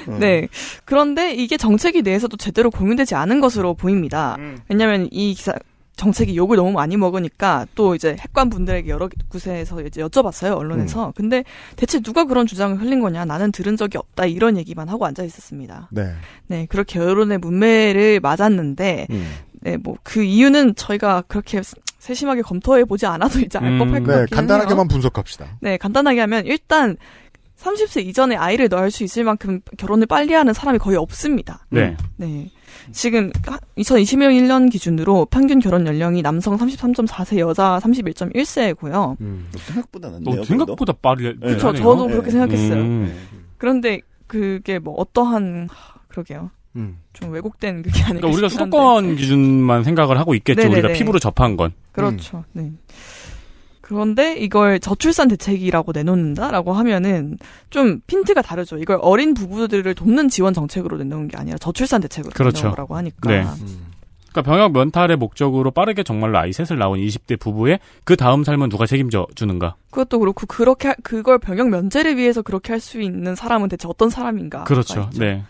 음. 네. 그런데 이게 정책이 내에서도 제대로 공유되지 않은 것으로 보입니다. 음. 왜냐하면 이 기사 정책이 욕을 너무 많이 먹으니까 또 음. 이제 핵관 분들에게 여러 곳에서 이제 여쭤봤어요 언론에서. 음. 근데 대체 누가 그런 주장을 흘린 거냐? 나는 들은 적이 없다 이런 얘기만 하고 앉아 있었습니다. 네. 네 그렇게 여론의 문매를 맞았는데, 음. 네뭐 그 이유는 저희가 그렇게 세심하게 검토해 보지 않아도 이제 알 법할 음. 것 네, 같긴 네, 간단하게만 해요. 분석합시다. 네, 간단하게 하면 일단 30세 이전에 아이를 낳을 수 있을 만큼 결혼을 빨리 하는 사람이 거의 없습니다. 네. 네. 지금 2021년 기준으로 평균 결혼 연령이 남성 33.4세, 여자 31.1세고요. 음. 뭐 생각보다 낮네요. 어, 생각보다 빠르게. 그렇죠. 네. 저도 그렇게 네. 생각했어요. 음. 그런데 그게 뭐 어떠한 그러게요. 음. 좀 왜곡된 그게 아니까 그러니까 우리가 수도권 기준만 생각을 하고 있겠죠. 네네네. 네, 우리가 네. 피부로 접한 건. 그렇죠. 음. 네. 그런데 이걸 저출산 대책이라고 내놓는다라고 하면은 좀 핀트가 다르죠. 이걸 어린 부부들을 돕는 지원 정책으로 내놓은 게 아니라 저출산 대책으로 그렇죠. 내놓은 거라고 하니까. 네. 음. 그러니까 병역 면탈의 목적으로 빠르게 정말로 아이 셋을 낳은 20대 부부의 그 다음 삶은 누가 책임져 주는가? 그것도 그렇고 그렇게 그걸 병역 면제를 위해서 그렇게 할 수 있는 사람은 대체 어떤 사람인가? 그렇죠 네.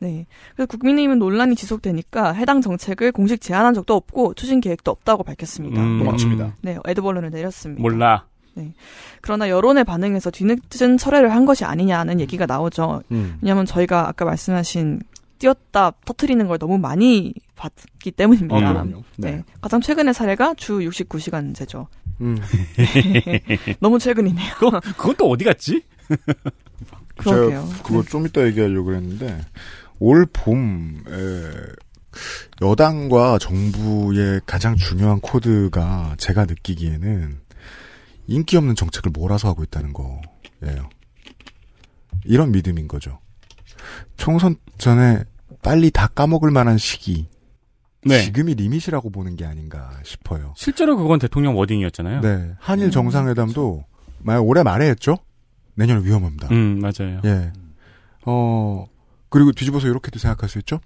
네. 그래서 국민의힘은 논란이 지속되니까 해당 정책을 공식 제안한 적도 없고 추진 계획도 없다고 밝혔습니다. 음, 도망칩니다. 음. 네, 에드벌론을 내렸습니다. 몰라. 네. 그러나 여론의 반응에서 뒤늦은 철회를 한 것이 아니냐는 얘기가 나오죠. 음. 왜냐하면 저희가 아까 말씀하신 뛰었다 터트리는 걸 너무 많이 봤기 때문입니다. 어, 네. 네. 가장 최근의 사례가 주 69시간제죠. 음. (laughs) 너무 최근이네요. 그거, 그건 또 어디 갔지? 그러게요. 그거 네. 좀 이따 얘기하려고 그랬는데 올 봄, 예. 여당과 정부의 가장 중요한 코드가 제가 느끼기에는 인기 없는 정책을 몰아서 하고 있다는 거예요. 이런 믿음인 거죠. 총선 전에 빨리 다 까먹을 만한 시기. 네. 지금이 리밋이라고 보는 게 아닌가 싶어요. 실제로 그건 대통령 워딩이었잖아요. 네. 한일 정상회담도 음, 올해 말에 했죠? 내년 위험합니다. 음, 맞아요. 예. 어, 그리고 뒤집어서 이렇게도 생각할 수 있죠.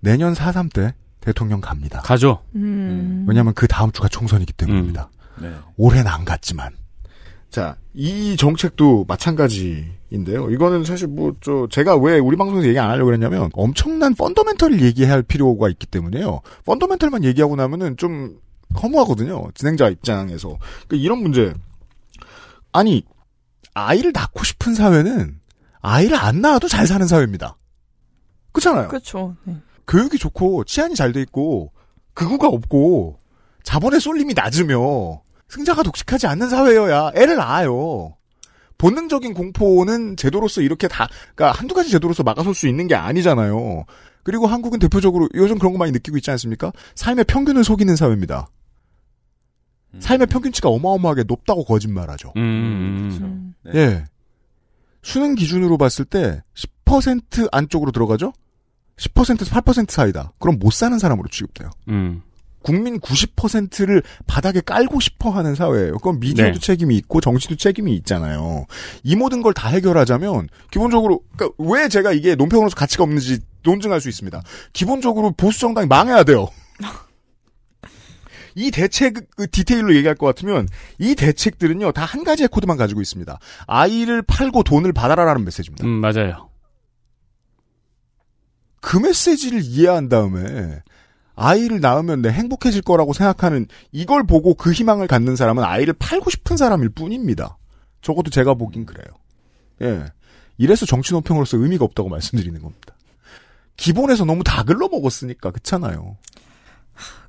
내년 4.3 때 대통령 갑니다. 가죠. 음. 왜냐하면 그 다음 주가 총선이기 때문입니다. 음. 네. 올해는 안 갔지만. 자, 이 정책도 마찬가지인데요. 이거는 사실 뭐, 저, 제가 왜 우리 방송에서 얘기 안 하려고 그랬냐면 엄청난 펀더멘털을 얘기할 필요가 있기 때문에요. 펀더멘털만 얘기하고 나면은 좀 허무하거든요. 진행자 입장에서. 그러니까 이런 문제. 아니, 아이를 낳고 싶은 사회는 아이를 안 낳아도 잘 사는 사회입니다. 그렇잖아요. 그렇죠. 네. 교육이 좋고 치안이 잘 돼 있고 극우가 없고 자본의 쏠림이 낮으며 승자가 독식하지 않는 사회여야 애를 낳아요. 본능적인 공포는 제도로서 이렇게 다, 그러니까 한두 가지 제도로서 막아설 수 있는 게 아니잖아요. 그리고 한국은 대표적으로 요즘 그런 거 많이 느끼고 있지 않습니까? 삶의 평균을 속이는 사회입니다. 음. 삶의 평균치가 어마어마하게 높다고 거짓말하죠. 음, 음, 음. 그렇죠. 음. 예. 네. 수능 기준으로 봤을 때 10% 안쪽으로 들어가죠? 10%에서 8% 사이다. 그럼 못 사는 사람으로 취급돼요. 음. 국민 90%를 바닥에 깔고 싶어 하는 사회예요. 그건 미디어도 네. 책임이 있고 정치도 책임이 있잖아요. 이 모든 걸 다 해결하자면 기본적으로 그러니까 왜 제가 이게 논평으로서 가치가 없는지 논증할 수 있습니다. 기본적으로 보수 정당이 망해야 돼요. 이 대책 그 디테일로 얘기할 것 같으면 이 대책들은요 다 한 가지의 코드만 가지고 있습니다. 아이를 팔고 돈을 받아라라는 메시지입니다. 음 맞아요. 그 메시지를 이해한 다음에 아이를 낳으면 내 행복해질 거라고 생각하는 이걸 보고 그 희망을 갖는 사람은 아이를 팔고 싶은 사람일 뿐입니다. 적어도 제가 보긴 그래요. 예. 이래서 정치논평으로서 의미가 없다고 말씀드리는 겁니다. 기본에서 너무 다 글러 먹었으니까 그렇잖아요.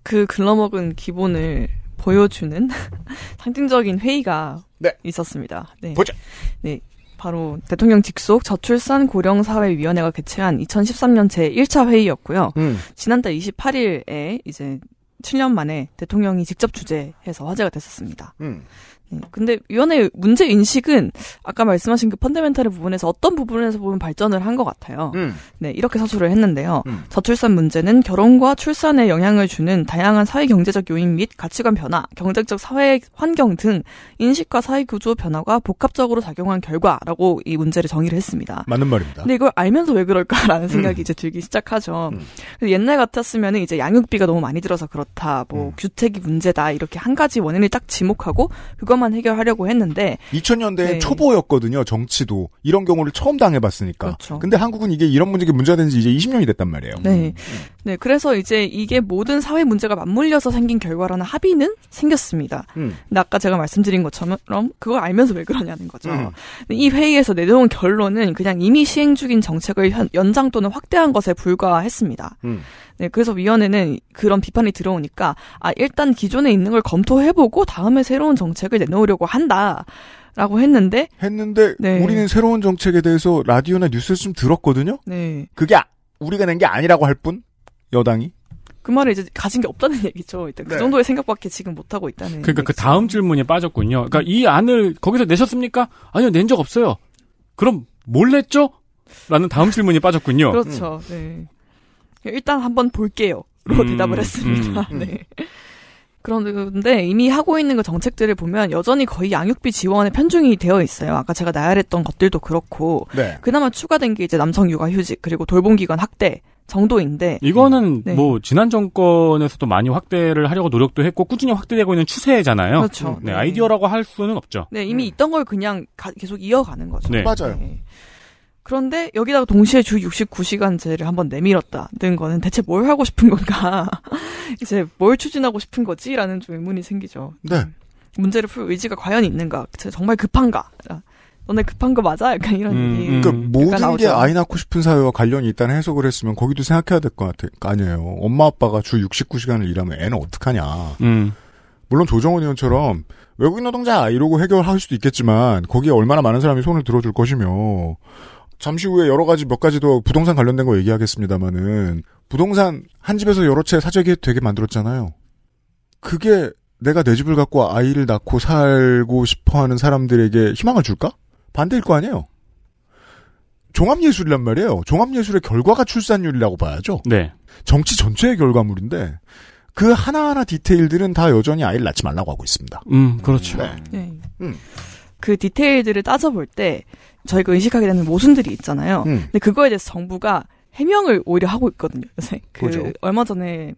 그 글러먹은 기본을 보여주는 (laughs) 상징적인 회의가 네. 있었습니다. 네. 보자. 네. 바로 대통령 직속 저출산 고령사회위원회가 개최한 2013년 제1차 회의였고요. 음. 지난달 28일에 이제 7년 만에 대통령이 직접 주재해서 화제가 됐었습니다. 음. 음. 근데 위원회 문제 인식은 아까 말씀하신 그 펀더멘탈의 부분에서 어떤 부분에서 보면 발전을 한 것 같아요. 음. 네, 이렇게 서술을 했는데요. 음. 저출산 문제는 결혼과 출산에 영향을 주는 다양한 사회 경제적 요인 및 가치관 변화, 경제적 사회 환경 등 인식과 사회 구조 변화가 복합적으로 작용한 결과라고 이 문제를 정의를 했습니다. 맞는 말입니다. 근데 이걸 알면서 왜 그럴까라는 음. 생각이 음. 이제 들기 시작하죠. 음. 옛날 같았으면 이제 양육비가 너무 많이 들어서 그렇다, 뭐 규택이 문제다 이렇게 한 가지 원인을 딱 지목하고 그것만 문제만 해결하려고 했는데 2000년대 네. 초보였거든요. 정치도 이런 경우를 처음 당해봤으니까. 그렇죠. 근데 한국은 이게 이런 문제가 문제된 가지 이제 20년이 됐단 말이에요. 네, 음, 음. 네. 그래서 이제 이게 모든 사회 문제가 맞물려서 생긴 결과라는 합의는 생겼습니다. 음. 근데 아까 제가 말씀드린 것처럼 그걸 알면서 왜 그러냐는 거죠. 음. 이 회의에서 내놓은 결론은 그냥 이미 시행 중인 정책을 연장 또는 확대한 것에 불과했습니다. 음. 네, 그래서 위원회는 그런 비판이 들어오니까 아 일단 기존에 있는 걸 검토해보고 다음에 새로운 정책을 내놓으려고 한다. 라고 했는데 했는데 네. 우리는 새로운 정책에 대해서 라디오나 뉴스를좀 들었거든요. 네. 그게 아, 우리가 낸 게 아니라고 할 뿐 여당이 그 말을 이제 가진 게 없다는 (laughs) 얘기죠. 일단 그 네. 그 정도의 생각밖에 지금 못 하고 있다는. 그러니까 그 얘기죠. 그 다음 질문이 빠졌군요. 그니까이 안을 거기서 내셨습니까? 아니요, 낸 적 없어요. 그럼 뭘 냈죠? 라는 다음 질문이 빠졌군요. 그렇죠. 음. 네. 일단 한번 볼게요. 로 음, 대답을 음. 했습니다. 음, 네. 그런데 이미 하고 있는 그 정책들을 보면 여전히 거의 양육비 지원에 편중이 되어 있어요. 아까 제가 나열했던 것들도 그렇고 네. 그나마 추가된 게 이제 남성 육아휴직 그리고 돌봄기간 확대 정도인데 이거는 네. 뭐 지난 정권에서도 많이 확대를 하려고 노력도 했고 꾸준히 확대되고 있는 추세잖아요. 그렇죠. 음. 네, 네, 아이디어라고 할 수는 없죠. 네 이미 음. 있던 걸 그냥 가, 계속 이어가는 거죠. 네. 맞아요. 네. 그런데 여기다가 동시에 주 69시간제를 한번 내밀었다는 거는 대체 뭘 하고 싶은 건가? (laughs) 이제 뭘 추진하고 싶은 거지? 라는 좀 의문이 생기죠. 네. 문제를 풀 의지가 과연 있는가? 정말 급한가? 아, 너네 급한 거 맞아? 약간 이런 음, 얘기. 음. 그러니까 모든 나오죠. 게 아이 낳고 싶은 사회와 관련이 있다는 해석을 했으면 거기도 생각해야 될 것 같아. 아니에요. 엄마 아빠가 주 69시간을 일하면 애는 어떡하냐. 음. 물론 조정원 의원처럼 외국인 노동자 이러고 해결할 수도 있겠지만 거기에 얼마나 많은 사람이 손을 들어줄 것이며 잠시 후에 여러 가지 몇 가지 더 부동산 관련된 거 얘기하겠습니다만은 부동산 한 집에서 여러 채 사재기 되게 만들었잖아요. 그게 내가 내 집을 갖고 아이를 낳고 살고 싶어 하는 사람들에게 희망을 줄까? 반대일 거 아니에요. 종합예술이란 말이에요. 종합예술의 결과가 출산율이라고 봐야죠. 네. 정치 전체의 결과물인데 그 하나하나 디테일들은 다 여전히 아이를 낳지 말라고 하고 있습니다. 음, 그렇죠. 네. 네. 음. 그 디테일들을 따져볼 때 저희가 의식하게 되는 모순들이 있잖아요. 음. 근데 그거에 대해서 정부가 해명을 오히려 하고 있거든요, 요새. 그 그죠. 얼마 전에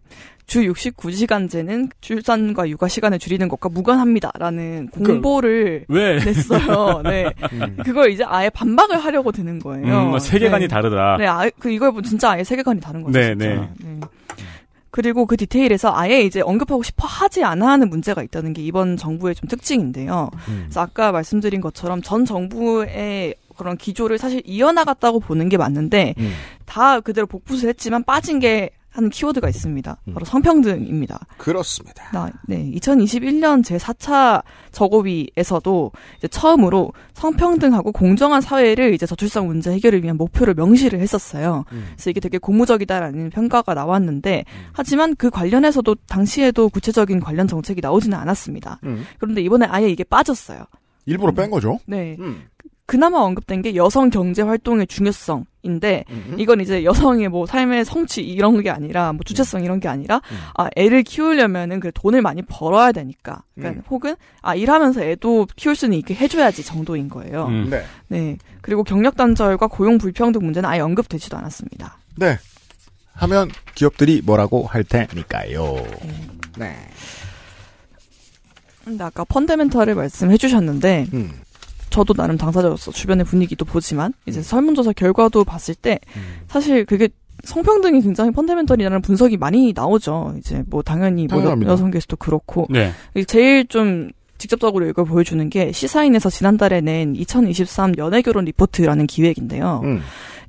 주 69시간제는 출산과 육아 시간을 줄이는 것과 무관합니다라는 그 공보를 그, 왜? 냈어요. 네. (laughs) 음. 그걸 이제 아예 반박을 하려고 되는 거예요. 음, 세계관이 네. 다르다. 네, 아, 그 이걸 보면 뭐 진짜 아예 세계관이 다른 거죠. 네, 진짜. 네. 네. 그리고 그 디테일에서 아예 이제 언급하고 싶어 하지 않아 하는 문제가 있다는 게 이번 정부의 좀 특징인데요. 음. 그래서 아까 말씀드린 것처럼 전 정부의 그런 기조를 사실 이어나갔다고 보는 게 맞는데 음. 다 그대로 복붙을 했지만 빠진 게 하는 키워드가 있습니다. 음. 바로 성평등입니다. 그렇습니다. 나, 네, 2021년 제4차 저고위에서도 처음으로 성평등하고 공정한 사회를 이제 저출산 문제 해결을 위한 목표를 명시를 했었어요. 음. 그래서 이게 되게 고무적이다라는 평가가 나왔는데 음. 하지만 그 관련해서도 당시에도 구체적인 관련 정책이 나오지는 않았습니다. 음. 그런데 이번에 아예 이게 빠졌어요. 일부러 음. 뺀 거죠? 네. 음. 그, 그나마 언급된 게 여성 경제 활동의 중요성 인데 음. 이건 이제 여성의 뭐 삶의 성취 이런 게 아니라 뭐 주체성 음. 이런 게 아니라 음. 아 애를 키우려면은 그 돈을 많이 벌어야 되니까 그러니까 혹은 아 일하면서 애도 키울 수는 있게 해줘야지 정도인 거예요. 네. 네. 그리고 경력 단절과 고용 불평등 문제는 아예 언급되지도 않았습니다. 네. 하면 기업들이 뭐라고 할 테니까요. 네. 네. 근데 아까 펀데멘털을 말씀해 주셨는데, 음. 저도 나름 당사자였어 주변의 분위기도 보지만 이제 음. 설문조사 결과도 봤을 때 음. 사실 그게 성평등이 굉장히 펀더멘털이라는 분석이 많이 나오죠. 이제 뭐 당연히 뭐 여성 계에서도 그렇고 네. 제일 좀 직접적으로 이걸 보여주는 게 시사인에서 지난달에 낸 2023 연애결혼 리포트라는 기획인데요. 음.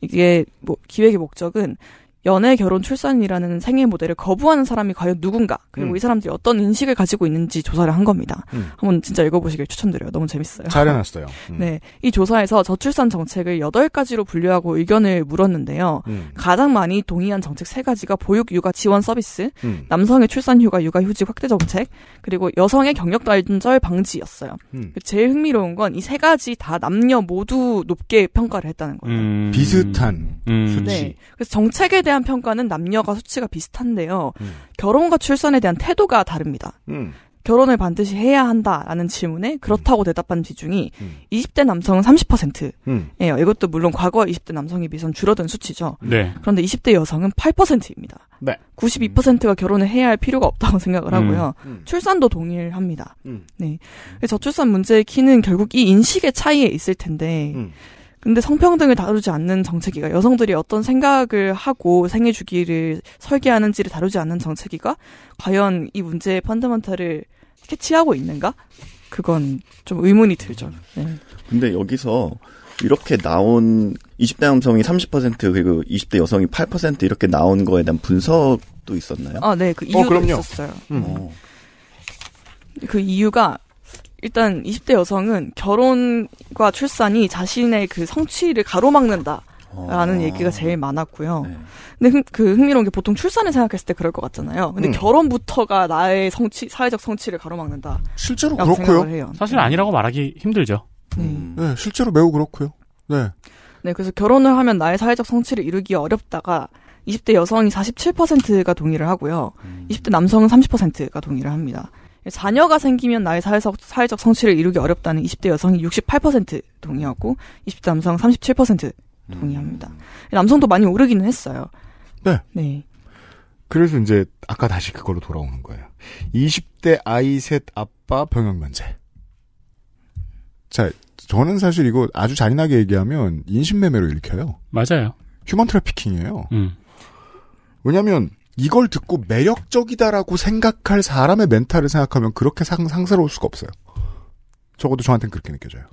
이게 뭐 기획의 목적은 연애, 결혼, 출산이라는 생애 모델을 거부하는 사람이 과연 누군가, 그리고 음. 이 사람들이 어떤 인식을 가지고 있는지 조사를 한 겁니다. 음. 한번 진짜 읽어보시길 추천드려요. 너무 재밌어요. 잘 해놨어요. 음. 네. 이 조사에서 저출산 정책을 8가지로 분류하고 의견을 물었는데요. 음. 가장 많이 동의한 정책 3가지가 보육, 육아 지원 서비스, 음. 남성의 출산 휴가, 육아 휴직 확대 정책, 그리고 여성의 경력 단절 방지였어요. 음. 그 제일 흥미로운 건 이 세 가지 다 남녀 모두 높게 평가를 했다는 거예요. 비슷한 수치. 네. 그래서 정책에 대한 평가는 남녀가 수치가 비슷한데요. 음. 결혼과 출산에 대한 태도가 다릅니다. 음. 결혼을 반드시 해야 한다라는 질문에 그렇다고 음. 대답한 비중이 음. 20대 남성은 30%예요. 음. 이것도 물론 과거 20대 남성에 비해서는 줄어든 수치죠. 네. 그런데 20대 여성은 8%입니다. 네. 92%가 결혼을 해야 할 필요가 없다고 (laughs) 생각을 하고요. 음. 음. 출산도 동일합니다. 음. 네. 저출산 문제의 키는 결국 이 인식의 차이에 있을 텐데 음. 근데 성평등을 다루지 않는 정책이가 여성들이 어떤 생각을 하고 생애 주기를 설계하는지를 다루지 않는 정책이가 과연 이 문제의 펀드먼터를 캐치하고 있는가? 그건 좀 의문이 들죠. 그렇죠. 네. 근데 여기서 이렇게 나온 20대 남성이 30% 그리고 20대 여성이 8% 이렇게 나온 거에 대한 분석도 있었나요? 아, 네. 그 이유가 어, 있었어요. 음. 어. 그 이유가 일단 20대 여성은 결혼과 출산이 자신의 그 성취를 가로막는다. 라는 어. 얘기가 제일 많았고요. 네. 근데 흥, 그 흥미로운 게 보통 출산을 생각했을 때 그럴 것 같잖아요. 근데 음. 결혼부터가 나의 성취, 사회적 성취를 가로막는다. 실제로 그렇고요. 사실 아니라고 말하기 힘들죠. 음. 음. 네, 실제로 매우 그렇고요. 네. 네, 그래서 결혼을 하면 나의 사회적 성취를 이루기 어렵다가 20대 여성이 47%가 동의를 하고요. 음. 20대 남성은 30%가 동의를 합니다. 자녀가 생기면 나의 사회적, 사회적 성취를 이루기 어렵다는 20대 여성이 68% 동의하고 20대 남성 37% 동의합니다. 음. 남성도 많이 오르기는 했어요. 네. 네. 그래서 이제 아까 다시 그걸로 돌아오는 거예요. 20대 아이 셋 아빠 병역 면제. 자, 저는 사실 이거 아주 잔인하게 얘기하면 인신매매로 읽혀요. 맞아요. 휴먼 트래피킹이에요. 음. 왜냐면 이걸 듣고 매력적이다라고 생각할 사람의 멘탈을 생각하면 그렇게 상, 상스러울 수가 없어요. 적어도 저한테는 그렇게 느껴져요.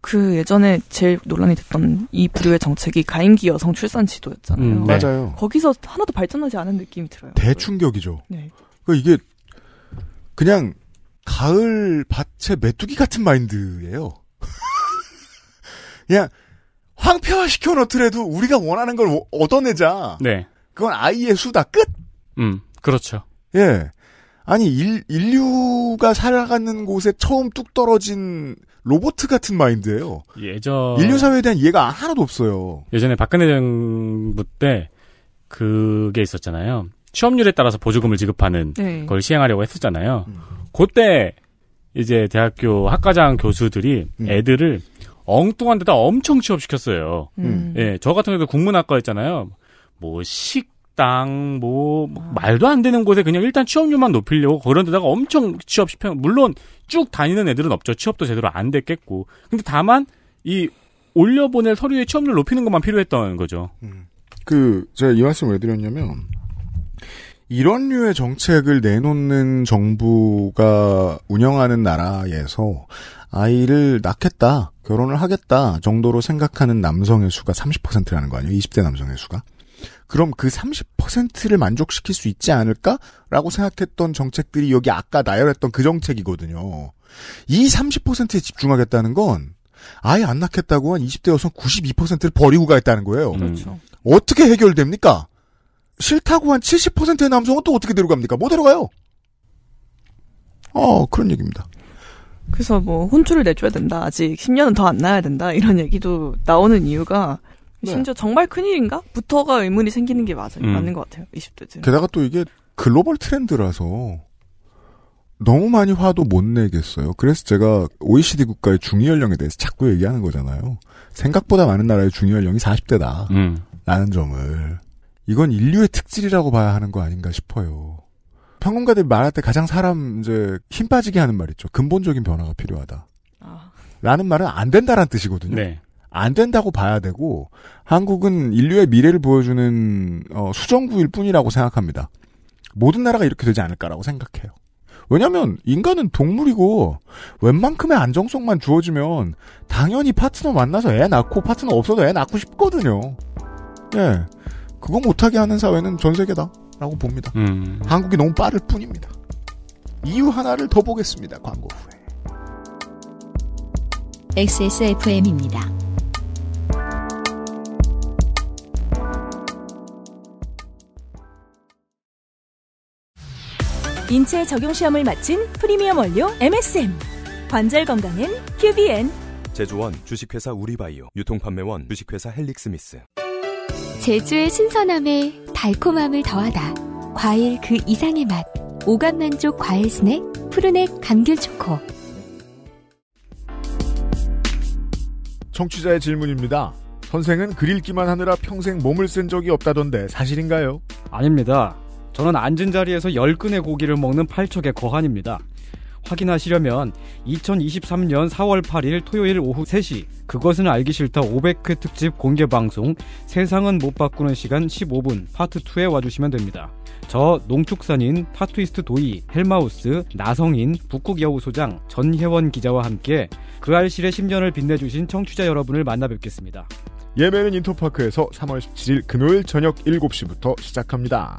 그 예전에 제일 논란이 됐던 이 부류의 정책이 가임기 여성 출산 지도였잖아요. 음, 네. 맞아요. 거기서 하나도 발전하지 않은 느낌이 들어요. 대충격이죠. 네. 그러니까 이게 그냥 가을 밭에 메뚜기 같은 마인드예요. (laughs) 그냥 황폐화 시켜놓더라도 우리가 원하는 걸 얻어내자. 네. 그건 아이의 수다 끝. 음, 그렇죠. 예. 아니, 일, 인류가 살아가는 곳에 처음 뚝 떨어진 로봇 같은 마인드예요. 예전 인류 사회에 대한 이해가 하나도 없어요. 예전에 박근혜 정부 때 그게 있었잖아요. 취업률에 따라서 보조금을 지급하는 네. 걸 시행하려고 했었잖아요. 음. 그때 이제 대학교 학과장 교수들이 음. 애들을 엉뚱한 데다 엄청 취업시켰어요. 음. 예, 저 같은 경우도 국문학과였잖아요. 뭐 식, 땅, 뭐, 뭐, 아. 말도 안 되는 곳에 그냥 일단 취업률만 높이려고 그런 데다가 엄청 취업 시평, 물론 쭉 다니는 애들은 없죠. 취업도 제대로 안 됐겠고. 근데 다만, 이 올려보낼 서류의 취업률 높이는 것만 필요했던 거죠. 음. 그, 제가 이 말씀을 왜 드렸냐면, 이런 류의 정책을 내놓는 정부가 운영하는 나라에서 아이를 낳겠다, 결혼을 하겠다 정도로 생각하는 남성의 수가 30%라는 거 아니에요? 20대 남성의 수가? 그럼 그 30%를 만족시킬 수 있지 않을까라고 생각했던 정책들이 여기 아까 나열했던 그 정책이거든요. 이 30%에 집중하겠다는 건 아예 안 낳겠다고 한 20대 여성 92%를 버리고 가겠다는 거예요. 음. 그렇죠. 어떻게 해결됩니까? 싫다고 한 70%의 남성은 또 어떻게 데려갑니까? 뭐 데려가요. 어, 그런 얘기입니다. 그래서 뭐 혼쭐을 내줘야 된다. 아직 10년은 더 안 나야 된다. 이런 얘기도 나오는 이유가 네. 심지어 정말 큰일인가? 부터가 의문이 생기는 게 맞아, 음. 맞는 것 같아요. 20대쯤. 게다가 또 이게 글로벌 트렌드라서 너무 많이 화도 못 내겠어요. 그래서 제가 OECD 국가의 중위연령에 대해서 자꾸 얘기하는 거잖아요. 생각보다 많은 나라의 중위연령이 40대다. 음. 라는 점을. 이건 인류의 특질이라고 봐야 하는 거 아닌가 싶어요. 평론가들이 말할 때 가장 사람 이제 힘 빠지게 하는 말 있죠. 근본적인 변화가 필요하다. 아. 라는 말은 안 된다라는 뜻이거든요. 네. 안 된다고 봐야 되고 한국은 인류의 미래를 보여주는 어, 수정구일 뿐이라고 생각합니다. 모든 나라가 이렇게 되지 않을까라고 생각해요. 왜냐하면 인간은 동물이고 웬만큼의 안정성만 주어지면 당연히 파트너 만나서 애 낳고 파트너 없어도 애 낳고 싶거든요. 예, 그거 못하게 하는 사회는 전 세계다라고 봅니다. 음. 한국이 너무 빠를 뿐입니다. 이유 하나를 더 보겠습니다. 광고 후에. XSFM입니다. 인체 적용 시험을 마친 프리미엄 원료 MSM. 관절 건강엔 QBN. 제조원 주식회사 우리바이오 유통판매원 주식회사 헬릭스미스. 제주의 신선함에 달콤함을 더하다. 과일 그 이상의 맛. 오감 만족 과일 스낵 푸르넥 감귤 초코. 청취자의 질문입니다. 선생은 글 읽기만 하느라 평생 몸을 쓴 적이 없다던데 사실인가요? 아닙니다. 저는 앉은 자리에서 10근의 고기를 먹는 팔척의 거한입니다. 확인하시려면 2023년 4월 8일 토요일 오후 3시 그것은 알기 싫다 500회 특집 공개 방송 세상은 못 바꾸는 시간 15분 파트 2에 와주시면 됩니다. 저 농축산인 파투이스트 도이 헬마우스 나성인 북극여우 소장 전혜원 기자와 함께 그 알실의 10년을 빛내주신 청취자 여러분을 만나 뵙겠습니다. 예매는 인터파크에서 3월 17일 금요일 저녁 7시부터 시작합니다.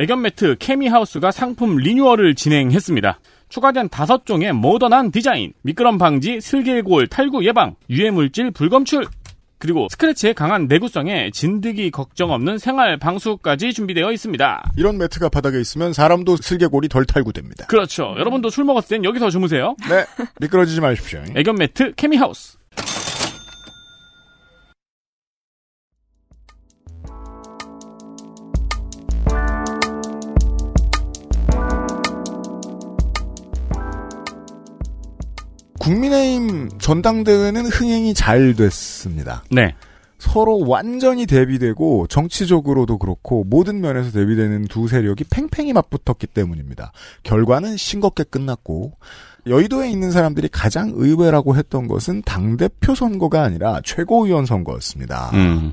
애견 매트 케미하우스가 상품 리뉴얼을 진행했습니다. 추가된 5종의 모던한 디자인, 미끄럼 방지, 슬개골 탈구 예방, 유해물질 불검출, 그리고 스크래치에 강한 내구성에 진드기 걱정 없는 생활 방수까지 준비되어 있습니다. 이런 매트가 바닥에 있으면 사람도 슬개골이 덜 탈구됩니다. 그렇죠. 여러분도 술 먹었을 땐 여기서 주무세요. 네. 미끄러지지 마십시오. 애견 매트 케미하우스. 국민의힘 전당대회는 흥행이 잘 됐습니다. 네. 서로 완전히 대비되고 정치적으로도 그렇고 모든 면에서 대비되는 두 세력이 팽팽히 맞붙었기 때문입니다. 결과는 싱겁게 끝났고 여의도에 있는 사람들이 가장 의외라고 했던 것은 당대표 선거가 아니라 최고위원 선거였습니다. 음.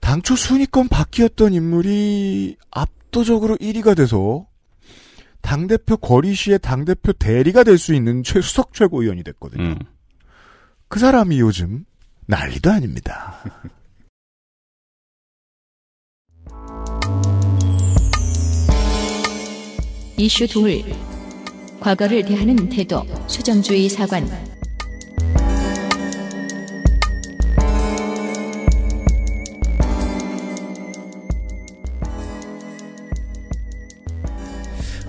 당초 순위권 바뀌었던 인물이 압도적으로 1위가 돼서 당대표 거리시의 당대표 대리가 될 수 있는 최, 수석 최고위원이 됐거든요. 음. 그 사람이 요즘 난리도 아닙니다. 이슈 둘 과거를 대하는 태도 수정주의 사관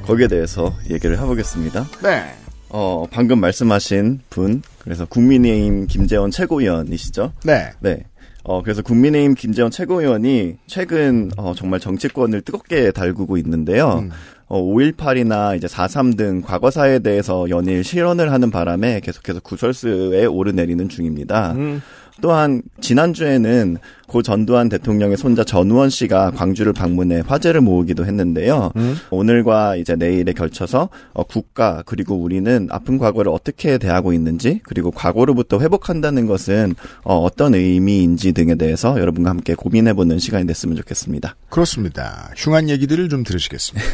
거기에 대해서 얘기를 해보겠습니다. 네. 어, 방금 말씀하신 분, 그래서 국민의힘 김재원 최고위원이시죠? 네. 네. 어, 그래서 국민의힘 김재원 최고위원이 최근, 어, 정말 정치권을 뜨겁게 달구고 있는데요. 음. 어, 5.18이나 이제 4.3 등 과거사에 대해서 연일 실언을 하는 바람에 계속해서 구설수에 오르내리는 중입니다. 음. 또한 지난주에는 고 전두환 대통령의 손자 전우원 씨가 광주를 방문해 화제를 모으기도 했는데요. 음? 오늘과 이제 내일에 걸쳐서 어, 국가 그리고 우리는 아픈 과거를 어떻게 대하고 있는지 그리고 과거로부터 회복한다는 것은 어, 어떤 의미인지 등에 대해서 여러분과 함께 고민해보는 시간이 됐으면 좋겠습니다. 그렇습니다. 흉한 얘기들을 좀 들으시겠습니다.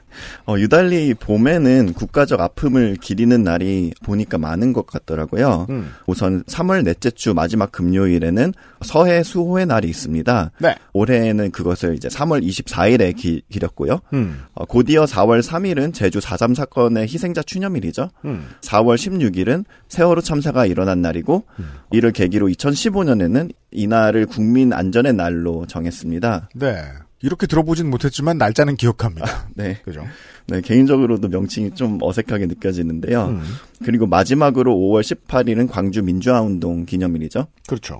(laughs) 어, 유달리 봄에는 국가적 아픔을 기리는 날이 보니까 많은 것 같더라고요. 음. 우선 3월 넷째 주 마지막 금요일에는 서해 수호의 날이 있습니다. 네. 올해에는 그것을 이제 3월 24일에 기, 렸고요 음. 어, 곧이어 4월 3일은 제주 4.3 사건의 희생자 추념일이죠. 음. 4월 16일은 세월호 참사가 일어난 날이고 음. 이를 계기로 2015년에는 이날을 국민 안전의 날로 정했습니다. 네. 이렇게 들어보진 못했지만 날짜는 기억합니다. 아, 네. 그죠? 네, 개인적으로도 명칭이 좀 어색하게 느껴지는데요. 음. 그리고 마지막으로 5월 18일은 광주 민주화 운동 기념일이죠. 그렇죠.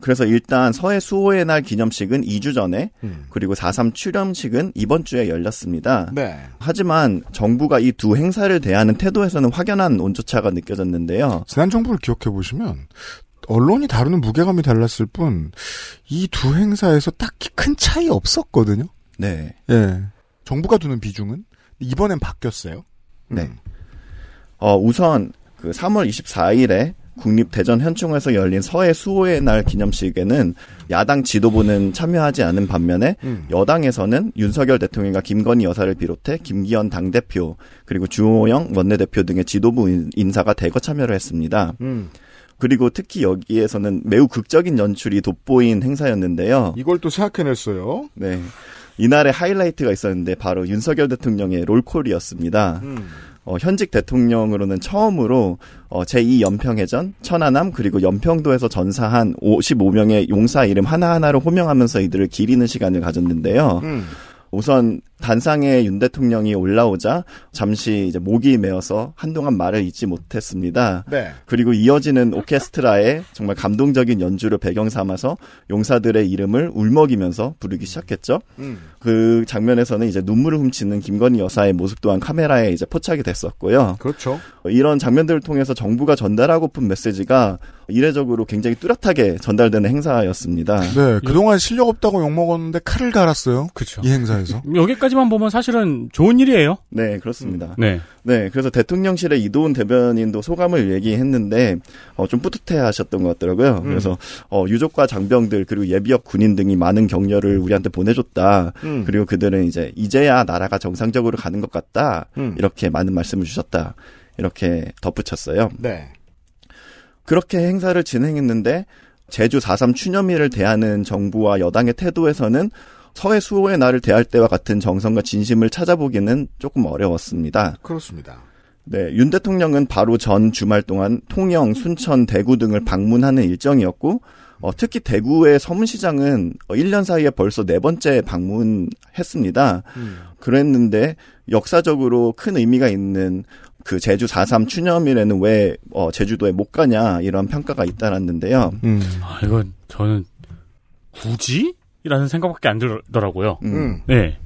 그래서 일단 서해 수호의 날 기념식은 2주 전에 음. 그리고 4.3출념식은 이번 주에 열렸습니다. 네. 하지만 정부가 이 두 행사를 대하는 태도에서는 확연한 온조차가 느껴졌는데요. 지난 정부를 기억해 보시면 언론이 다루는 무게감이 달랐을 뿐 이 두 행사에서 딱히 큰 차이 없었거든요. 네. 예. 정부가 두는 비중은 이번엔 바뀌었어요. 음. 네. 음. 어, 우선 그 3월 24일에 국립 대전 현충에서 열린 서해 수호의 날 기념식에는 야당 지도부는 참여하지 않은 반면에 음. 여당에서는 윤석열 대통령과 김건희 여사를 비롯해 김기현 당대표 그리고 주호영 원내대표 등의 지도부 인사가 대거 참여를 했습니다. 음. 그리고 특히 여기에서는 매우 극적인 연출이 돋보인 행사였는데요. 이걸 또 생각해냈어요. 네. 이날의 하이라이트가 있었는데 바로 윤석열 대통령의 롤콜이었습니다. 음. 어, 현직 대통령으로는 처음으로 어, 제2연평해전, 천안함 그리고 연평도에서 전사한 55명의 용사 이름 하나하나로 호명하면서 이들을 기리는 시간을 가졌는데요. 음. 우선 단상에 윤 대통령이 올라오자 잠시 이제 목이 메어서 한동안 말을 잇지 못했습니다. 네. 그리고 이어지는 오케스트라의 정말 감동적인 연주를 배경 삼아서 용사들의 이름을 울먹이면서 부르기 시작했죠. 음. 그 장면에서는 이제 눈물을 훔치는 김건희 여사의 모습 또한 카메라에 이제 포착이 됐었고요. 그렇죠. 이런 장면들을 통해서 정부가 전달하고픈 메시지가 이례적으로 굉장히 뚜렷하게 전달되는 행사였습니다. 네, 그동안 실력 없다고 욕먹었는데 칼을 갈았어요. 그렇죠. 이행사에 그래서 음, 여기까지만 보면 사실은 좋은 일이에요. 네, 그렇습니다. 음, 네, 네, 그래서 대통령실의 이도훈 대변인도 소감을 얘기했는데 어, 좀 뿌듯해하셨던 것 같더라고요. 음. 그래서 어, 유족과 장병들 그리고 예비역 군인 등이 많은 격려를 우리한테 보내줬다. 음. 그리고 그들은 이제 이제야 나라가 정상적으로 가는 것 같다. 음. 이렇게 많은 말씀을 주셨다. 이렇게 덧붙였어요. 네. 그렇게 행사를 진행했는데 제주 4.3 추념일을 대하는 정부와 여당의 태도에서는 서해수호의 날을 대할 때와 같은 정성과 진심을 찾아보기는 조금 어려웠습니다. 그렇습니다. 네, 윤 대통령은 바로 전 주말 동안 통영, 순천, 대구 등을 방문하는 일정이었고, 어, 특히 대구의 서문시장은 1년 사이에 벌써 네 번째 방문했습니다. 음. 그랬는데 역사적으로 큰 의미가 있는 그 제주 4.3 추념일에는 왜 어, 제주도에 못 가냐 이런 평가가 잇따랐는데요. 음. 아, 이건 저는 굳이? 이라는 생각밖에 안 들더라고요. 음. 음. 네.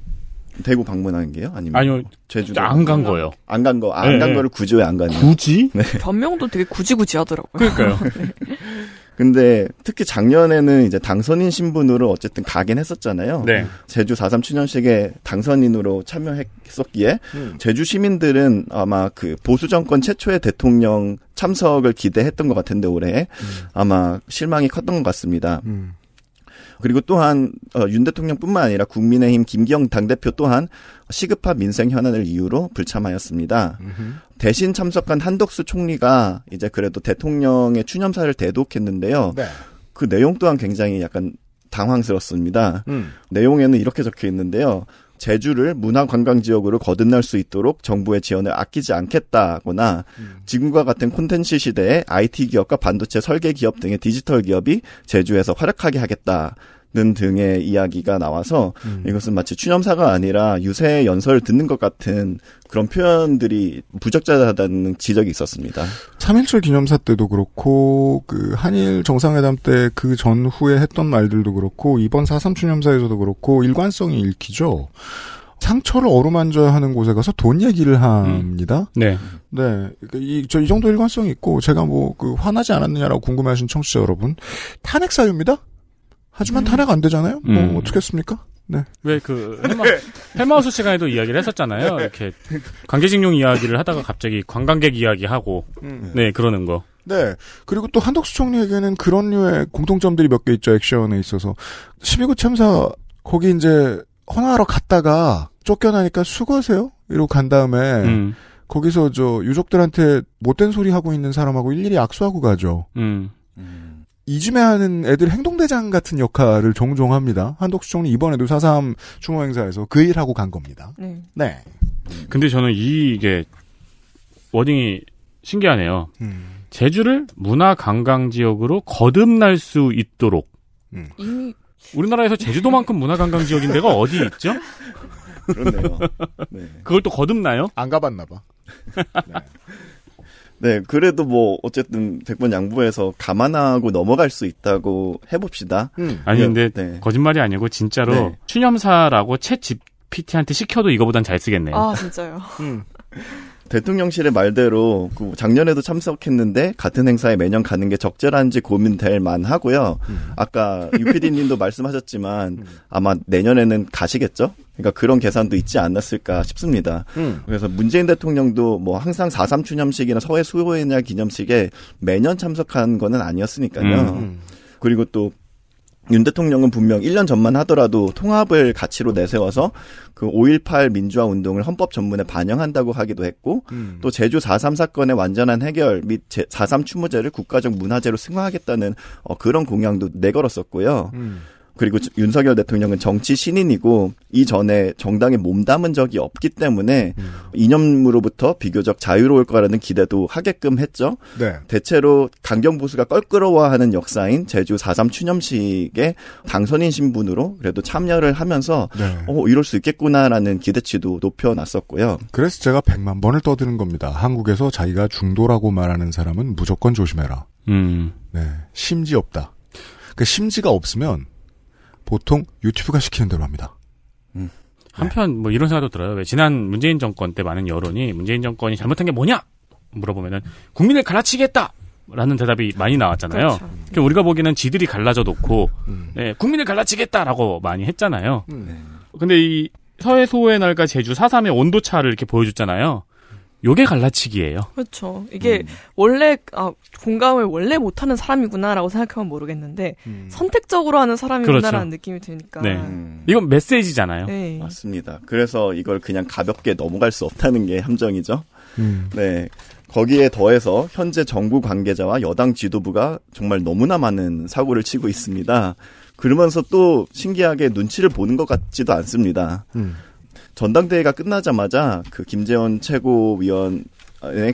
대구 방문하는 게요? 아니면 아니요 제주도 안 간 거예요. 안 간 거, 아, 안간 네, 네. 거를 굳이 왜 안 가냐? 굳이? 네. 네. 변명도 되게 굳이굳이 하더라고요. 그러니까요. (laughs) 근데 특히 작년에는 이제 당선인 신분으로 어쨌든 가긴 했었잖아요. 네. 제주 437년식에 당선인으로 참여했었기에 음. 제주 시민들은 아마 그 보수 정권 최초의 대통령 참석을 기대했던 것 같은데 올해 음. 아마 실망이 컸던 것 같습니다. 음. 그리고 또한 어, 윤 대통령뿐만 아니라 국민의힘 김기영 당대표 또한 시급한 민생 현안을 이유로 불참하였습니다. 음흠. 대신 참석한 한덕수 총리가 이제 그래도 대통령의 추념사를 대독했는데요. 네. 그 내용 또한 굉장히 약간 당황스럽습니다. 음. 내용에는 이렇게 적혀 있는데요. 제주를 문화관광지역으로 거듭날 수 있도록 정부의 지원을 아끼지 않겠다거나 음. 지금과 같은 콘텐츠 시대에 IT 기업과 반도체 설계 기업 등의 디지털 기업이 제주에서 활약하게 하겠다. 는 등의 이야기가 나와서 음. 이것은 마치 추념사가 아니라 유세 연설을 듣는 것 같은 그런 표현들이 부적절하다는 지적이 있었습니다. 3.17 기념사 때도 그렇고 그 한일 정상회담 때 그 전후에 했던 말들도 그렇고 이번 4.3 추념사에서도 그렇고 일관성이 읽히죠. 상처를 어루만져야 하는 곳에 가서 돈 얘기를 합니다. 음. 네. 네. 그러니까 이, 저, 이 정도 일관성이 있고, 제가 뭐, 그, 화나지 않았느냐라고 궁금해하신 청취자 여러분. 탄핵사유입니다? 하지만 탄핵 안 되잖아요. 뭐 음. 어떻게 했습니까? 네. 왜그 헬마, 우스 시간에도 이야기를 했었잖아요. 네. 이렇게 관계직용 이야기를 하다가 갑자기 관광객 이야기하고 음. 네 그러는 거. 네. 그리고 또 한덕수 총리에게는 그런 류의 공통점들이 몇 개 있죠. 액션에 있어서 12구 참사 거기 이제 헌화하러 갔다가 쫓겨나니까 수고하세요. 이러고 간 다음에 음. 거기서 저 유족들한테 못된 소리 하고 있는 사람하고 일일이 악수하고 가죠. 음. 음. 이쯤에 하는 애들 행동대장 같은 역할을 종종 합니다. 한독수 총리 이번에도 4.3 추모 행사에서 그 일하고 간 겁니다. 네. 네. 근데 저는 이, 게 워딩이 신기하네요. 음. 제주를 문화 관광 지역으로 거듭날 수 있도록. 음. 우리나라에서 제주도만큼 문화 관광 지역인 데가 어디 있죠? 그렇네요. 네. 그걸 또 거듭나요? 안 가봤나 봐. 네. 네, 그래도 뭐 어쨌든 100번 양보해서 감안하고 넘어갈 수 있다고 해봅시다. 음. 아니 근데 네. 거짓말이 아니고 진짜로 네. 추념사라고 채집 p t 한테 시켜도 이거보단 잘 쓰겠네요. 아 진짜요. 음. (laughs) 대통령실의 말대로 그 작년에도 참석했는데 같은 행사에 매년 가는 게 적절한지 고민될 만하고요. 음. 아까 유피디님도 (laughs) 말씀하셨지만 음. 아마 내년에는 가시겠죠? 그러니까 그런 계산도 있지 않았을까 싶습니다. 음. 그래서 문재인 대통령도 뭐 항상 4.3 추념식이나 서해 수호의 날 기념식에 매년 참석한 거는 아니었으니까요. 음. 음. 그리고 또윤 대통령은 분명 1년 전만 하더라도 통합을 가치로 내세워서 그 5.18 민주화 운동을 헌법 전문에 반영한다고 하기도 했고 음. 또 제주 4.3 사건의 완전한 해결 및 4.3 추모제를 국가적 문화재로 승화하겠다는 어, 그런 공약도 내걸었었고요. 음. 그리고 윤석열 대통령은 정치 신인이고 이전에 정당에 몸담은 적이 없기 때문에 음. 이념으로부터 비교적 자유로울 거라는 기대도 하게끔 했죠. 네. 대체로 강경 보수가 껄끄러워하는 역사인 제주 4.3 추념식에 당선인 신분으로 그래도 참여를 하면서 네. 어 이럴 수 있겠구나라는 기대치도 높여놨었고요. 그래서 제가 100만 번을 떠드는 겁니다. 한국에서 자기가 중도라고 말하는 사람은 무조건 조심해라. 음. 네. 심지 없다. 그 심지가 없으면 보통 유튜브가 시키는 대로 합니다. 음. 한편 뭐 이런 생각도 들어요. 왜 지난 문재인 정권 때 많은 여론이 문재인 정권이 잘못한 게 뭐냐 물어보면은 국민을 갈라치겠다. 라는 대답이 많이 나왔잖아요. 그렇죠. 그러니까 우리가 보기에는 지들이 갈라져 놓고 음. 네, 국민을 갈라치겠다라고 많이 했잖아요. 음. 근데 이 서해소의 날과 제주 4.3의 온도차를 이렇게 보여줬잖아요. 요게 갈라치기예요. 그렇죠. 이게 음. 원래 아, 공감을 원래 못하는 사람이구나라고 생각하면 모르겠는데 음. 선택적으로 하는 사람이구나라는 그렇죠. 느낌이 드니까. 네. 음. 이건 메시지잖아요. 네. 맞습니다. 그래서 이걸 그냥 가볍게 넘어갈 수 없다는 게 함정이죠. 음. 네. 거기에 더해서 현재 정부 관계자와 여당 지도부가 정말 너무나 많은 사고를 치고 있습니다. 그러면서 또 신기하게 눈치를 보는 것 같지도 않습니다. 음. 전당대회가 끝나자마자 그 김재원 최고위원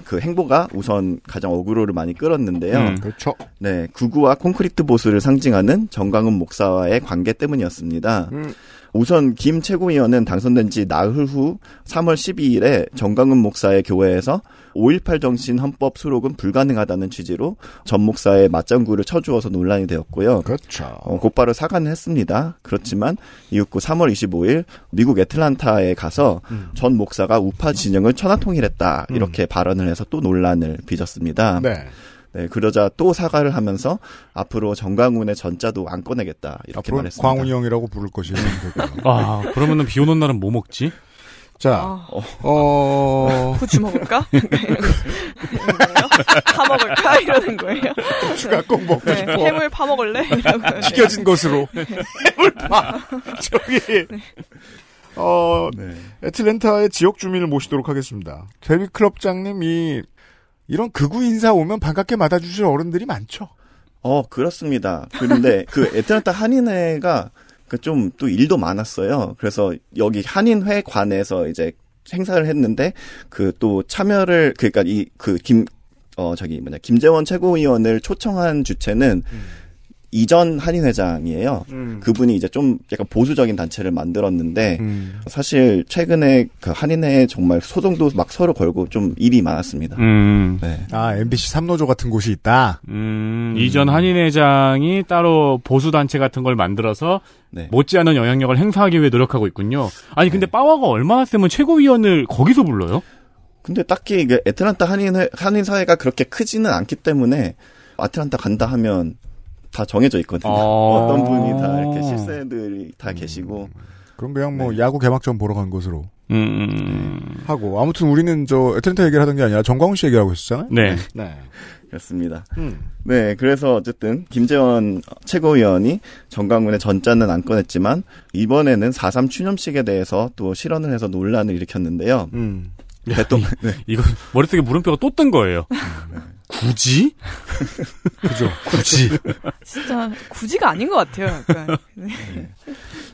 그 행보가 우선 가장 어그로를 많이 끌었는데요. 음, 그렇죠. 네, 구구와 콘크리트 보수를 상징하는 정광훈 목사와의 관계 때문이었습니다. 음. 우선 김 최고위원은 당선된 지 나흘 후 3월 12일에 정강은 목사의 교회에서 5.18 정신 헌법 수록은 불가능하다는 취지로 전 목사의 맞장구를 쳐주어서 논란이 되었고요. 그렇죠. 어, 곧바로 사과는 했습니다. 그렇지만 이후 3월 25일 미국 애틀란타에 가서 음. 전 목사가 우파 진영을 천하통일했다 음. 이렇게 음. 발언을 해서 또 논란을 빚었습니다. 네. 네, 그러자 또 사과를 하면서 앞으로 정광훈의 전자도 안 꺼내겠다 이렇게 말했습니다. 광훈 형이라고 부를 것이에요. 네. 아, 그러면은 비 오는 날은 뭐 먹지? 자, 아, 어, 어... 어. 고추 먹을까? 파 (laughs) 네, 먹을까? 이러는 거예요. 고추가 꼭 먹고 네, 싶어. 해물 파 먹을래? (laughs) 이고 튀겨진 것으로 네. 해물 파. 저기 네. 어, 네. 애틀랜타의 지역 주민을 모시도록 하겠습니다. 데뷔 클럽장님이 이런 극우 인사 오면 반갑게 맞아주실 어른들이 많죠. 어 그렇습니다. 그런데 (laughs) 그에트란타 한인회가 그 좀 또 일도 많았어요. 그래서 여기 한인회 관에서 이제 행사를 했는데 그 또 참여를 그러니까 이 그 김어 저기 뭐냐 김재원 최고위원을 초청한 주체는 음. 이전 한인 회장이에요. 음. 그분이 이제 좀 약간 보수적인 단체를 만들었는데 음. 사실 최근에 그한인회 정말 소송도 막 서로 걸고 좀 일이 많았습니다. 음. 네. 아 MBC 삼노조 같은 곳이 있다. 음, 음. 이전 한인회장이 따로 보수 단체 같은 걸 만들어서 네. 못지않은 영향력을 행사하기 위해 노력하고 있군요. 아니 근데 네. 빠와가 얼마나 쓰면 최고위원을 거기서 불러요? 근데 딱히 그 애틀란타 한인 한인 사회가 그렇게 크지는 않기 때문에 아틀란타 간다 하면 다 정해져 있거든요. 아~ (laughs) 어떤 분이 다 이렇게 실세들이 다 음. 계시고. 그럼 그냥 뭐 네. 야구 개막전 보러 간 것으로 음. 음, 음. 하고 아무튼 우리는 저애틀랜 얘기를 하던 게 아니라 정광훈 씨 얘기하고 있었잖아요. 네. 네. 그렇습니다. 음. 네, 그래서 어쨌든 김재원 최고위원이 정광훈의 전자는 안 꺼냈지만 이번에는 4.3 추념식에 대해서 또 실언을 해서 논란을 일으켰는데요. 음. 대통령 네. (laughs) 이거 머릿속에 물음표가 또 뜬 거예요. 음, 네. 굳이? (laughs) 그죠. 굳이. 진짜 굳이가 아닌 것 같아요. 약간. (laughs) 네.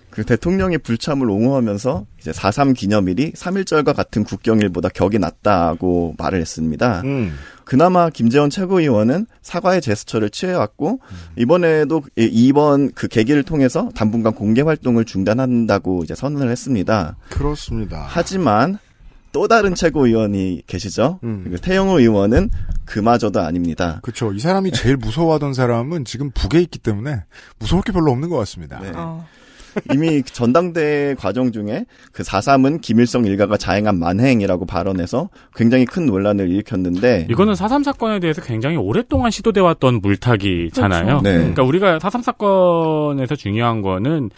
그 대통령의 불참을 옹호하면서 이제 4.3 기념일이 3.1절과 같은 국경일보다 격이 낮다고 말을 했습니다. 음. 그나마 김재원 최고위원은 사과의 제스처를 취해왔고 음. 이번에도 이번 그 계기를 통해서 당분간 공개 활동을 중단한다고 이제 선언을 했습니다. 그렇습니다. 하지만 또 다른 최고위원이 계시죠. 음. 태영호 의원은 그마저도 아닙니다. 그렇죠. 이 사람이 제일 무서워하던 사람은 지금 북에 있기 때문에 무서울 게 별로 없는 것 같습니다. 네. 어. 이미 전당대 회 과정 중에 그 4.3은 김일성 일가가 자행한 만행이라고 발언해서 굉장히 큰 논란을 일으켰는데 이거는 4.3 사건에 대해서 굉장히 오랫동안 시도돼 왔던 물타기잖아요. 그렇죠. 네. 그러니까 우리가 4.3 사건에서 중요한 거는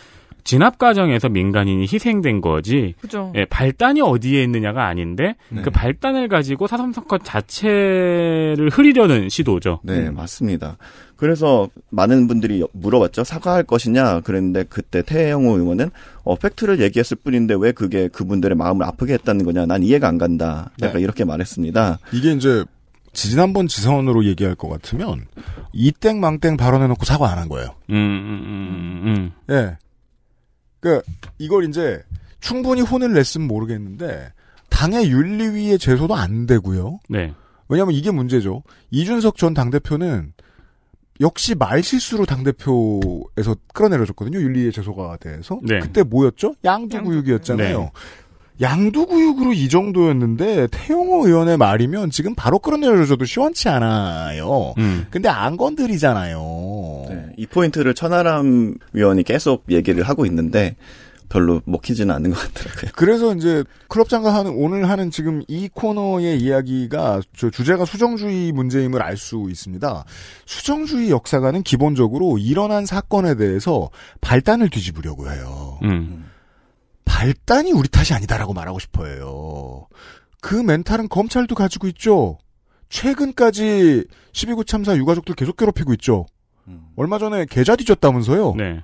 진압 과정에서 민간인이 희생된 거지. 그죠. 예, 발단이 어디에 있느냐가 아닌데 네. 그 발단을 가지고 사삼선컷 자체를 흐리려는 시도죠. 네, 음. 맞습니다. 그래서 많은 분들이 물어봤죠. 사과할 것이냐? 그랬는데 그때 태영호 의원은 어, 팩트를 얘기했을 뿐인데 왜 그게 그분들의 마음을 아프게 했다는 거냐? 난 이해가 안 간다. 네. 약간 네. 이렇게 말했습니다. 이게 이제 지난번 지선으로 얘기할 것 같으면 이땡 망땡 발언해놓고 사과 안 한 거예요. 음, 음, 음, 음. 음. 예, 그러니까 이걸 이제 충분히 혼을 냈으면 모르겠는데 당의 윤리위에 제소도 안 되고요. 네. 왜냐하면 이게 문제죠. 이준석 전당 대표는 역시 말실수로 당 대표에서 끌어내려졌거든요. 윤리위 에 제소가 돼서 네. 그때 뭐였죠? 양두구육이었잖아요. 네. 양두구육으로 이 정도였는데 태용호 의원의 말이면 지금 바로 끌어내려줘도 시원치 않아요. 음. 근데 안 건드리잖아요. 네, 이 포인트를 천하람 위원이 계속 얘기를 하고 있는데 별로 먹히지는 않는 것 같더라고요. 그래서 이제 클럽장가 하는 오늘 하는 지금 이 코너의 이야기가 저 주제가 수정주의 문제임을 알 수 있습니다. 수정주의 역사가는 기본적으로 일어난 사건에 대해서 발단을 뒤집으려고 해요. 음. 발단이 우리 탓이 아니다라고 말하고 싶어요. 그 멘탈은 검찰도 가지고 있죠. 최근까지 12구 참사 유가족들 계속 괴롭히고 있죠. 음. 얼마 전에 계좌 뒤졌다면서요. 네.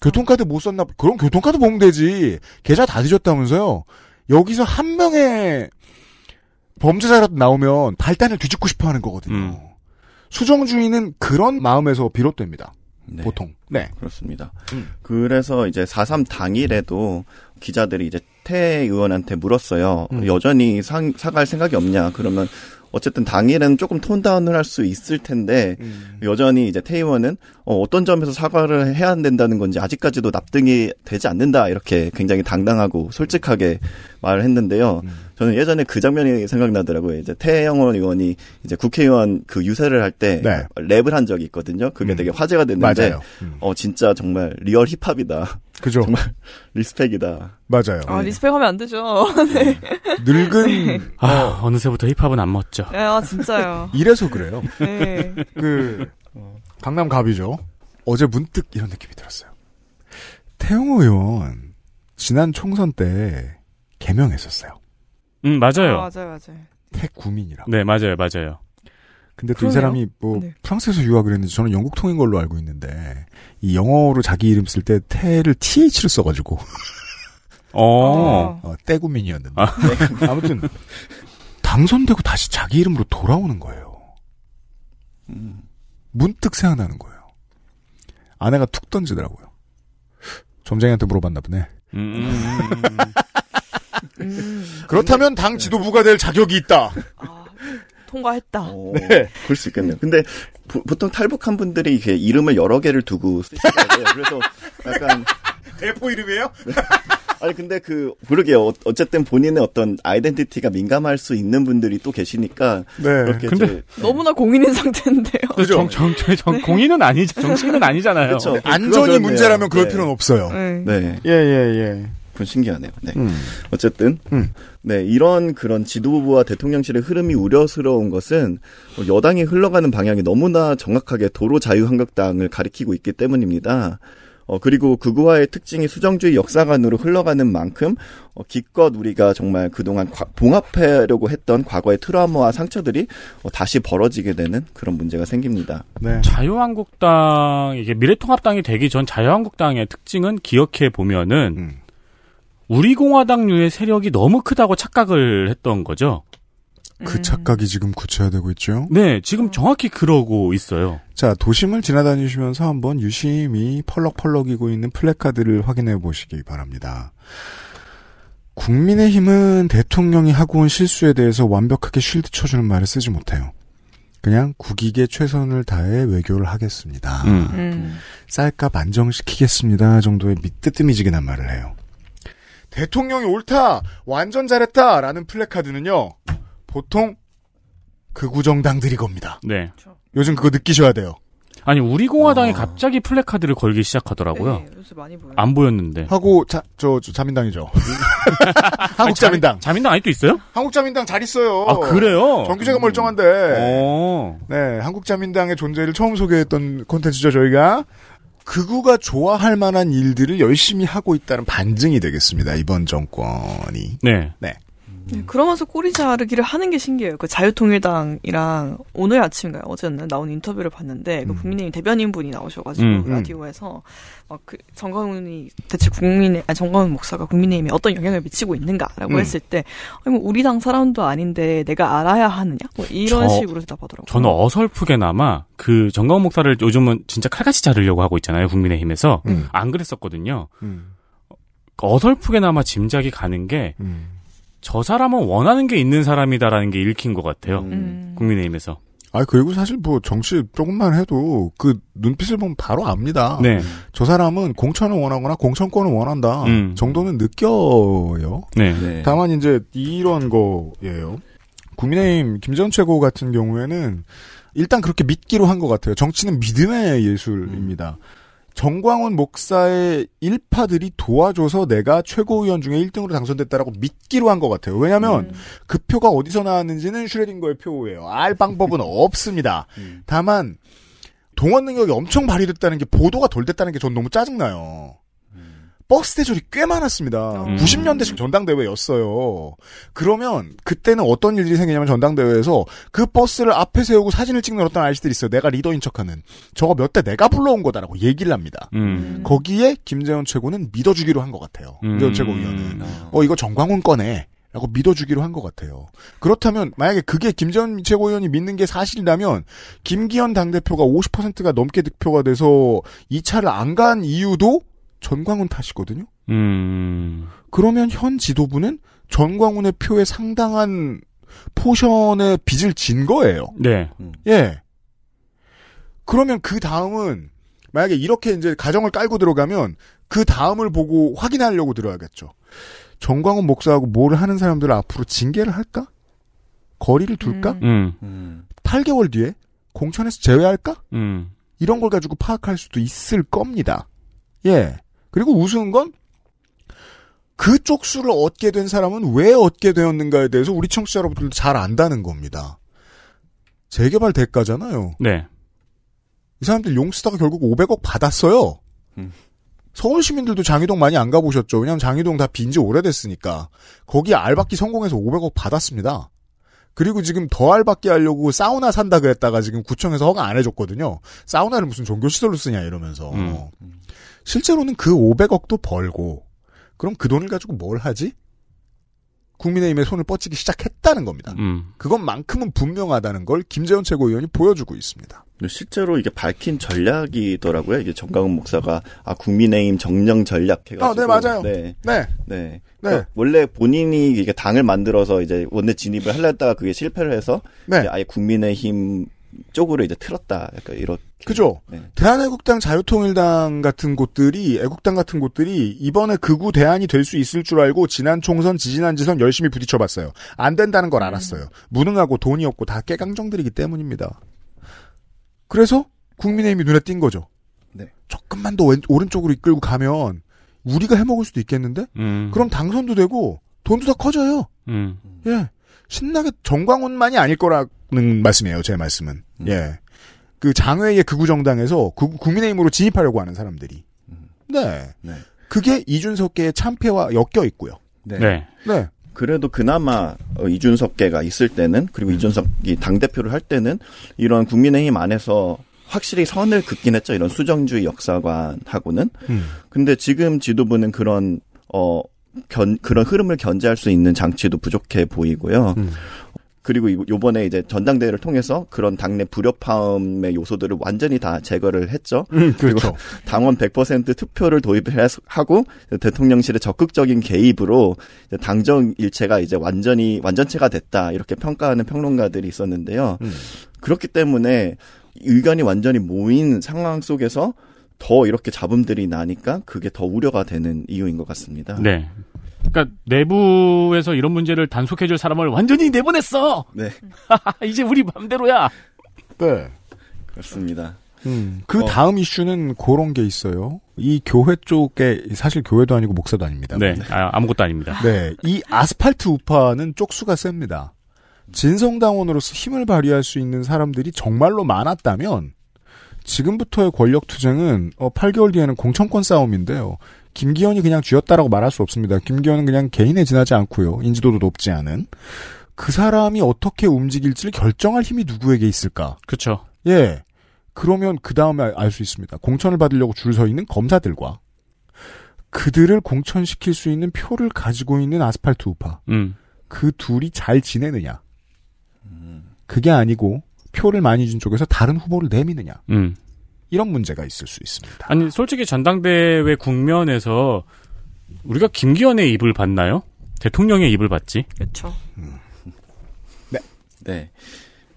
교통카드 못 썼나 그럼 교통카드 보면 되지. 계좌 다 뒤졌다면서요. 여기서 한 명의 범죄자라도 나오면 발단을 뒤집고 싶어 하는 거거든요. 음. 수정주의는 그런 마음에서 비롯됩니다. 네. 보통. 네. 그렇습니다. 음. 그래서 이제 4.3 당일에도 기자들이 이제 태 의원한테 물었어요. 음. 여전히 상, 사갈 생각이 없냐. 그러면 어쨌든 당일에는 조금 톤다운을 할 수 있을 텐데 음. 여전히 이제 테이원은 어, 어떤 점에서 사과를 해야 된다는 건지 아직까지도 납득이 되지 않는다 이렇게 굉장히 당당하고 솔직하게 말을 했는데요. 음. 저는 예전에 그 장면이 생각나더라고요. 이제 태영원 의원이 이제 국회의원 그 유세를 할때 네. 랩을 한 적이 있거든요. 그게 음. 되게 화제가 됐는데 음. 어 진짜 정말 리얼 힙합이다. 그죠. 정말 (laughs) 리스펙이다. 맞아요. 아, 네. 리스펙하면 안 되죠. (laughs) 네. 늙은 네. 어. 아, 어. 느새부터 힙합은 안 멋져. 네, 아, 진짜요. 이래서 그래요. 네. 그 강남 갑이죠. 어제 문득 이런 느낌이 들었어요. 태용호 의원 지난 총선 때 개명했었어요. 음, 맞아요. 아, 맞아요, 맞아요. 태구민이라고. 네, 맞아요, 맞아요. 근데 또 이 사람이 뭐 네. 프랑스에서 유학을 했는지 저는 영국 통인 걸로 알고 있는데 이 영어로 자기 이름 쓸때 태를 TH를 써가지고 (laughs) 어, 어 떼구민이었는데 아. 네. 아무튼 당선되고 다시 자기 이름으로 돌아오는 거예요. 문득 생각나는 거예요. 아내가 툭 던지더라고요. 점쟁이한테 물어봤나 보네. 음. 음, 음. (laughs) 그렇다면 당 지도부가 될 자격이 있다. 아. 통과했다. 오, 네. 그럴 수 있겠네요. 근데 부, 보통 탈북한 분들이 이렇게 이름을 여러 개를 두고 쓰시더라요 그래서 약간 (laughs) 대포 이름이에요? 네. 아니 근데 그 모르게요. 어, 어쨌든 본인의 어떤 아이덴티티가 민감할 수 있는 분들이 또 계시니까 네. 그렇게 근데 네. 너무나 공인인 상태인데요. 그렇죠. 정, 정, 정, 정 네. 공인은 아니죠. 정치인은 아니잖아요. 그렇죠. 안전이 문제라면 그럴 네. 필요는 없어요. 네. 예예 예, 예. 예. 그건 신기하네요. 네. 음. 어쨌든 음. 네 이런 그런 지도부와 대통령실의 흐름이 우려스러운 것은 여당이 흘러가는 방향이 너무나 정확하게 도로 자유한국당을 가리키고 있기 때문입니다. 어, 그리고 극우화의 특징이 수정주의 역사관으로 흘러가는 만큼 어, 기껏 우리가 정말 그동안 과, 봉합하려고 했던 과거의 트라우마와 상처들이 어, 다시 벌어지게 되는 그런 문제가 생깁니다. 네. 자유한국당 이게 미래통합당이 되기 전 자유한국당의 특징은 기억해 보면은 음. 우리 공화당류의 세력이 너무 크다고 착각을 했던 거죠. 그 음. 착각이 지금 고쳐야되고 있죠. 네, 지금 정확히 그러고 있어요. 자, 도심을 지나다니시면서 한번 유심히 펄럭펄럭이고 있는 플래카드를 확인해 보시기 바랍니다. 국민의힘은 대통령이 하고 온 실수에 대해서 완벽하게 쉴드 쳐주는 말을 쓰지 못해요. 그냥 국익에 최선을 다해 외교를 하겠습니다. 음. 음. 쌀값 안정시키겠습니다 정도의 뜨뜨미지근한 말을 해요. 대통령이 옳다, 완전 잘했다라는 플래카드는요, 보통 극우정당들이 그 겁니다. 네. 요즘 그거 느끼셔야 돼요. 아니 우리 공화당이 어... 갑자기 플래카드를 걸기 시작하더라고요. 네, 요새 많이 보여요. 안 보였는데. 하고 자저 저, 자민당이죠. (laughs) (laughs) 한국 아니, 자민당. 자, 민당 아직도 있어요? 한국 자민당 잘 있어요. 아 그래요? 정규제가 음. 멀쩡한데. 어. 네, 한국 자민당의 존재를 처음 소개했던 콘텐츠죠 저희가. 극우가 좋아할 만한 일들을 열심히 하고 있다는 반증이 되겠습니다. 이번 정권이. 네. 네. 네, 그러면서 꼬리 자르기를 하는 게 신기해요. 그 자유통일당이랑 오늘 아침인가요? 어제였나 나온 인터뷰를 봤는데 그 음. 국민의힘 대변인 분이 나오셔가지고 음, 음. 라디오에서 막그 정광훈이 대체 국민의 아니 정광훈 목사가 국민의힘에 어떤 영향을 미치고 있는가라고 음. 했을 때 아니 뭐 우리 당 사람도 아닌데 내가 알아야 하느냐 뭐 이런 저, 식으로 대답하더라고요. 저는 어설프게나마 그 정광훈 목사를 요즘은 진짜 칼같이 자르려고 하고 있잖아요 국민의힘에서 음. 안 그랬었거든요. 음. 어설프게나마 짐작이 가는 게저 사람은 원하는 게 있는 사람이다라는 게 읽힌 것 같아요. 음. 음. 국민의힘에서. 아 그리고 사실 뭐 정치 조금만 해도 그 눈빛을 보면 바로 압니다. 네. 저 사람은 공천을 원하거나 공천권을 원한다 음. 정도는 느껴요. 네. 네. 다만 이제 이런 거예요. 국민의힘 김전 최고 같은 경우에는 일단 그렇게 믿기로 한 것 같아요. 정치는 믿음의 예술입니다. 음. 정광훈 목사의 일파들이 도와줘서 내가 최고위원 중에 1등으로 당선됐다라고 믿기로 한 것 같아요. 왜냐하면 음. 그 표가 어디서 나왔는지는 슈레딩거의 표예요. 알 방법은 (laughs) 없습니다. 음. 다만 동원 능력이 엄청 발휘됐다는 게 보도가 덜 됐다는 게 전 너무 짜증나요. 버스 대졸이 꽤 많았습니다. 아. 음. 90년대식 전당대회였어요. 그러면 그때는 어떤 일이 생기냐면 전당대회에서 그 버스를 앞에 세우고 사진을 찍는 어떤 아저씨들이 있어요. 내가 리더인 척하는. 저거 몇 대 내가 불러온 거다라고 얘기를 합니다. 음. 거기에 김재현 최고는 믿어주기로 한 것 같아요. 음. 김재현 최고위원은. 음. 어, 이거 정광훈 꺼내. 라고 믿어주기로 한 것 같아요. 그렇다면 만약에 그게 김전 재 최고위원이 믿는 게 사실이라면 김기현 당대표가 50%가 넘게 득표가 돼서 이 차를 안 간 이유도 전광훈 탓이거든요. 음. 그러면 현 지도부는 전광훈의 표에 상당한 포션의 빚을 진 거예요. 네. 음. 예. 그러면 그 다음은 만약에 이렇게 이제 가정을 깔고 들어가면 그 다음을 보고 확인하려고 들어야겠죠. 정광훈 목사하고 뭘 하는 사람들을 앞으로 징계를 할까? 거리를 둘까? 음. 음. 8개월 뒤에 공천에서 제외할까? 음. 이런 걸 가지고 파악할 수도 있을 겁니다. 예. 그리고 우스운 건 그 쪽수를 얻게 된 사람은 왜 얻게 되었는가에 대해서 우리 청취자 여러분들도 잘 안다는 겁니다. 재개발 대가잖아요. 네. 이 사람들 용 쓰다가 결국 500억 받았어요. 음. 서울 시민들도 장희동 많이 안 가보셨죠. 왜냐하면 장희동 다 빈지 오래됐으니까 거기 알박기 성공해서 500억 받았습니다. 그리고 지금 더 알박기 하려고 사우나 산다 그랬다가 지금 구청에서 허가 안 해줬거든요. 사우나를 무슨 종교 시설로 쓰냐 이러면서 음. 실제로는 그 500억도 벌고 그럼 그 돈을 가지고 뭘 하지? 국민의힘에 손을 뻗치기 시작했다는 겁니다. 음. 그것만큼은 분명하다는 걸 김재원 최고위원이 보여주고 있습니다. 실제로 이게 밝힌 전략이더라고요. 이게 정강훈 목사가 아 국민의힘 정령 전략 해가지고. 아, 네 맞아요. 네. 네, 네, 네. 그러니까 원래 본인이 이게 당을 만들어서 이제 원내 진입을 하려다가 그게 실패를 해서 네. 아예 국민의힘 쪽으로 이제 틀었다. 약간 이런. 그죠. 네. 대한애국당 자유통일당 같은 곳들이 애국당 같은 곳들이 이번에 극우 대안이 될 수 있을 줄 알고 지난 총선 지지난 지선 열심히 부딪혀봤어요. 안 된다는 걸 알았어요. 무능하고 돈이 없고 다 깨강정들이기 때문입니다. 그래서 국민의힘이 눈에 띈 거죠. 네. 조금만 더 왼, 오른쪽으로 이끌고 가면 우리가 해먹을 수도 있겠는데? 음. 그럼 당선도 되고 돈도 더 커져요. 음. 예. 신나게 정광훈만이 아닐 거라는 말씀이에요. 제 말씀은. 음. 예. 그 장외의 극우정당에서 국민의힘으로 진입하려고 하는 사람들이. 음. 네. 네. 그게 이준석계의 참패와 엮여 있고요. 네. 네. 네. 그래도 그나마 어, 이준석계가 있을 때는 그리고 음. 이준석이 당 대표를 할 때는 이런 국민의힘 안에서 확실히 선을 긋긴 했죠. 이런 수정주의 역사관하고는. 음. 근데 지금 지도부는 그런 어 견, 그런 흐름을 견제할 수 있는 장치도 부족해 보이고요. 음. 그리고 요번에 이제 전당대회를 통해서 그런 당내 불협화음의 요소들을 완전히 다 제거를 했죠. 음, 그렇죠. 그리고 당원 100% 투표를 도입하고 을 대통령실의 적극적인 개입으로 당정 일체가 이제 완전히 완전체가 됐다 이렇게 평가하는 평론가들이 있었는데요. 음. 그렇기 때문에 의견이 완전히 모인 상황 속에서 더 이렇게 잡음들이 나니까 그게 더 우려가 되는 이유인 것 같습니다. 네. 그러니까 내부에서 이런 문제를 단속해줄 사람을 완전히 내보냈어. 네. (laughs) 이제 우리 맘대로야. 네. 그렇습니다. 음, 그 어. 다음 이슈는 그런 게 있어요. 이 교회 쪽에 사실 교회도 아니고 목사도 아닙니다. 네, 아, 무것도 아닙니다. 네, 이 아스팔트 우파는 쪽수가 셉니다. 진성당원으로서 힘을 발휘할 수 있는 사람들이 정말로 많았다면 지금부터의 권력 투쟁은 어, 8개월 뒤에는 공천권 싸움인데요. 김기현이 그냥 쥐었다라고 말할 수 없습니다. 김기현은 그냥 개인에 지나지 않고요. 인지도도 높지 않은. 그 사람이 어떻게 움직일지를 결정할 힘이 누구에게 있을까? 그렇죠. 예. 그러면 그 다음에 알 수 있습니다. 공천을 받으려고 줄 서 있는 검사들과 그들을 공천시킬 수 있는 표를 가지고 있는 아스팔트 우파. 음. 그 둘이 잘 지내느냐. 그게 아니고 표를 많이 준 쪽에서 다른 후보를 내미느냐. 음. 이런 문제가 있을 수 있습니다. 아니 솔직히 전당대회 국면에서 우리가 김기현의 입을 봤나요? 대통령의 입을 봤지. 그렇죠. 음. 네. 네. 네.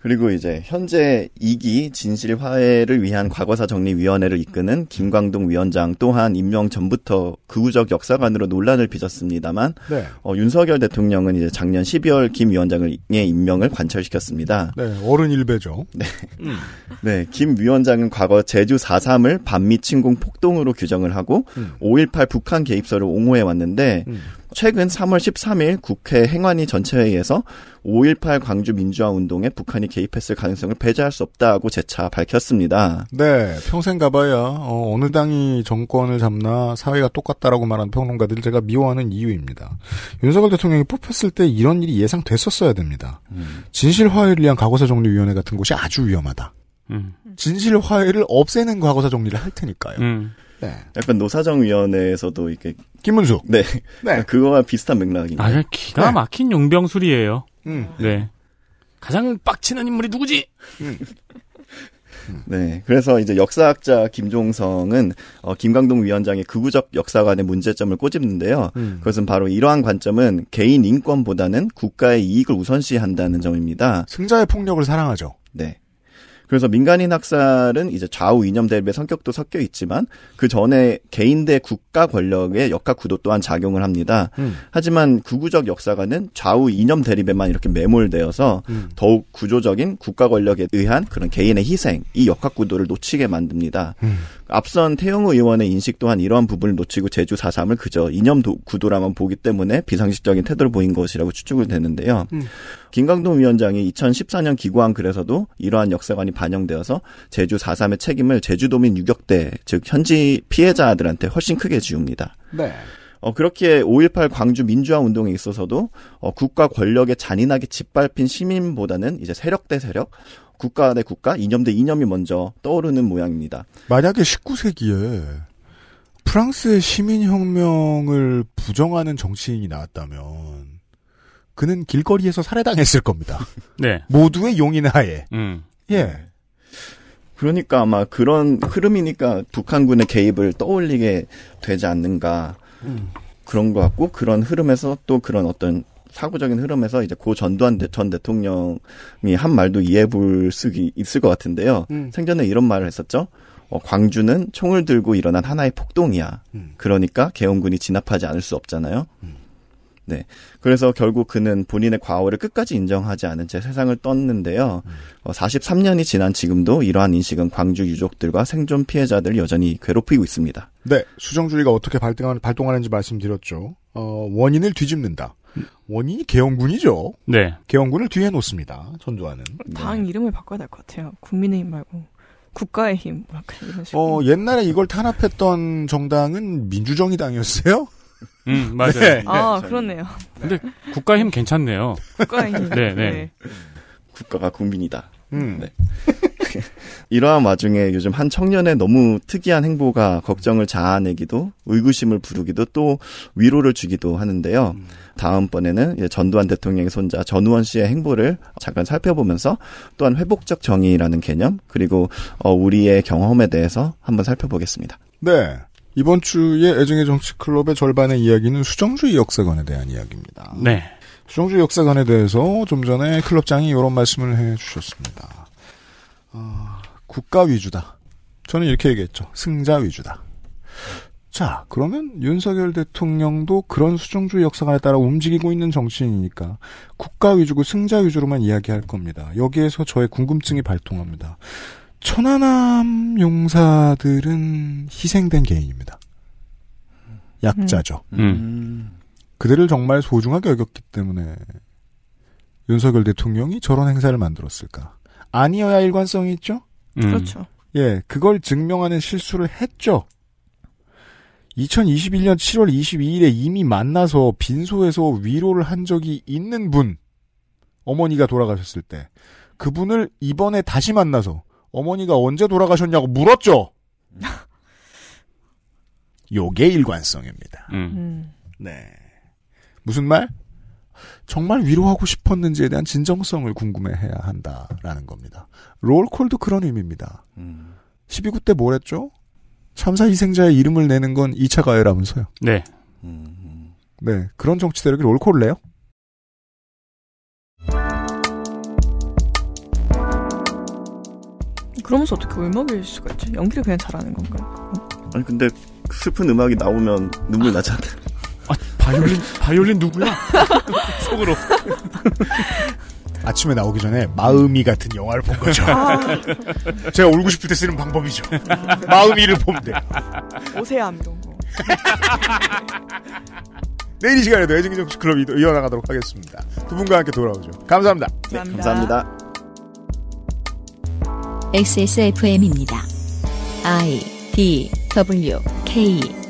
그리고 이제 현재 2기 진실화해를 위한 과거사 정리위원회를 이끄는 김광동 위원장 또한 임명 전부터 극우적 역사관으로 논란을 빚었습니다만 네. 어, 윤석열 대통령은 이제 작년 12월 김 위원장의 임명을 관철시켰습니다. 네, 어른 일배죠. 네. 음. (laughs) 네, 김 위원장은 과거 제주 4.3을 반미 침공 폭동으로 규정을 하고 음. 5.18 북한 개입설을 옹호해 왔는데 음. 최근 3월 13일 국회 행안위 전체회의에서 5.18 광주 민주화 운동에 북한이 개입했을 가능성을 배제할 수 없다고 재차 밝혔습니다. 네, 평생 가봐야 어, 느 당이 정권을 잡나 사회가 똑같다라고 말한 평론가들 제가 미워하는 이유입니다. 윤석열 대통령이 뽑혔을 때 이런 일이 예상됐었어야 됩니다. 진실 화해를 위한 과거사 정리위원회 같은 곳이 아주 위험하다. 음. 진실 화해를 없애는 과거사 정리를 할 테니까요. 음. 네. 약간 노사정위원회에서도 이렇게 김문수. 네. 네. (laughs) 그거와 비슷한 맥락입니다. 아, 기가 네. 막힌 용병술이에요. 음. 네. 가장 빡치는 인물이 누구지? 음. (laughs) 네. 그래서 이제 역사학자 김종성은 어, 김강동 위원장의 극우적 역사관의 문제점을 꼬집는데요. 음. 그것은 바로 이러한 관점은 개인 인권보다는 국가의 이익을 우선시한다는 점입니다. 승자의 폭력을 사랑하죠. 네. 그래서 민간인 학살은 이제 좌우 이념 대립의 성격도 섞여 있지만 그 전에 개인 대 국가 권력의 역학 구도 또한 작용을 합니다. 음. 하지만 구구적 역사가는 좌우 이념 대립에만 이렇게 매몰되어서 음. 더욱 구조적인 국가 권력에 의한 그런 개인의 희생 이 역학 구도를 놓치게 만듭니다. 음. 앞선 태영호 의원의 인식 또한 이러한 부분을 놓치고 제주 4.3을 그저 이념 구도라만 보기 때문에 비상식적인 태도를 보인 것이라고 추측을 되는데요. 음. 김강동 위원장이 2014년 기고한 글에서도 이러한 역사관이 반영되어서 제주 4.3의 책임을 제주도민 유격대, 즉 현지 피해자들한테 훨씬 크게 지웁니다. 네. 어, 그렇게 5.18 광주 민주화 운동에 있어서도 어, 국가 권력에 잔인하게 짓밟힌 시민보다는 이제 세력 대 세력, 국가 대 국가, 이념 대 이념이 먼저 떠오르는 모양입니다. 만약에 19세기에 프랑스의 시민혁명을 부정하는 정치인이 나왔다면 그는 길거리에서 살해당했을 겁니다. (laughs) 네. 모두의 용인하에. 음. 예. 그러니까 아마 그런 흐름이니까 북한군의 개입을 떠올리게 되지 않는가. 음. 그런 것 같고 그런 흐름에서 또 그런 어떤 사고적인 흐름에서 이제 고 전두환 대, 전 대통령이 한 말도 이해볼 수 있을 것 같은데요. 음. 생전에 이런 말을 했었죠. 어, 광주는 총을 들고 일어난 하나의 폭동이야. 음. 그러니까 개헌군이 진압하지 않을 수 없잖아요. 음. 네. 그래서 결국 그는 본인의 과오를 끝까지 인정하지 않은 채 세상을 떴는데요. 음. 어, 43년이 지난 지금도 이러한 인식은 광주 유족들과 생존 피해자들 여전히 괴롭히고 있습니다. 네. 수정주의가 어떻게 발등한, 발동하는지 말씀드렸죠. 어, 원인을 뒤집는다. 원인이 개헌군이죠. 네. 개헌군을 뒤에 놓습니다. 전두환은. 네. 당 네. 이름을 바꿔야 될 것 같아요. 국민의힘 말고. 국가의 힘. 막 뭐 이런 식으로. 어, 옛날에 이걸 탄압했던 정당은 민주정의당이었어요? 음, 음 네. 맞아요. 아, 네. 아, 그렇네요. 근데 국가힘 괜찮네요. 국가 힘. 네, 네, 네. 국가가 국민이다. 음. 네. (laughs) 이러한 와중에 요즘 한 청년의 너무 특이한 행보가 걱정을 자아내기도 의구심을 부르기도 또 위로를 주기도 하는데요. 음. 다음번에는 전두환 대통령의 손자 전우원 씨의 행보를 잠깐 살펴보면서 또한 회복적 정의라는 개념 그리고 어, 우리의 경험에 대해서 한번 살펴보겠습니다. 네. 이번 주에 애정의 정치 클럽의 절반의 이야기는 수정주의 역사관에 대한 이야기입니다. 네. 수정주의 역사관에 대해서 좀 전에 클럽장이 이런 말씀을 해주셨습니다. 어, 국가 위주다. 저는 이렇게 얘기했죠. 승자 위주다. 자, 그러면 윤석열 대통령도 그런 수정주의 역사관에 따라 움직이고 있는 정치인이니까 국가 위주고 승자 위주로만 이야기할 겁니다. 여기에서 저의 궁금증이 발동합니다. 천안함 용사들은 희생된 개인입니다. 약자죠. 음. 음. 그들을 정말 소중하게 여겼기 때문에 윤석열 대통령이 저런 행사를 만들었을까? 아니어야 일관성이 있죠? 음. 그렇죠. 예, 그걸 증명하는 실수를 했죠. 2021년 7월 22일에 이미 만나서 빈소에서 위로를 한 적이 있는 분, 어머니가 돌아가셨을 때, 그분을 이번에 다시 만나서 어머니가 언제 돌아가셨냐고 물었죠. 요게 일관성입니다. 음. 음. 네. 무슨 말? 정말 위로하고 싶었는지에 대한 진정성을 궁금해해야 한다라는 겁니다. 롤콜도 그런 의미입니다. 음. 12구 때뭘 했죠? 참사 희생자의 이름을 내는 건 2차 가해라면서요. 네. 음. 네. 그런 정치 세력이 롤콜을 내요? 그러면서 어떻게 울먹일 그 수가 있지? 연기를 그냥 잘하는 건가요? 아니 근데 슬픈 음악이 나오면 눈물 나잖아. 아 바이올린 바이올린 누구야? (laughs) 속으로. 아침에 나오기 전에 마음이 같은 영화를 본 거죠. 아. 제가 울고 싶을 때 쓰는 방법이죠. 마음이를 보면 돼. 오세암 이런 거. (laughs) 내일 이 시간에도 애증이 정식 클럽 이어나가도록 하겠습니다. 두 분과 함께 돌아오죠. 감사합니다. 감사합니다. 네, 감사합니다. XSFM입니다. I D W K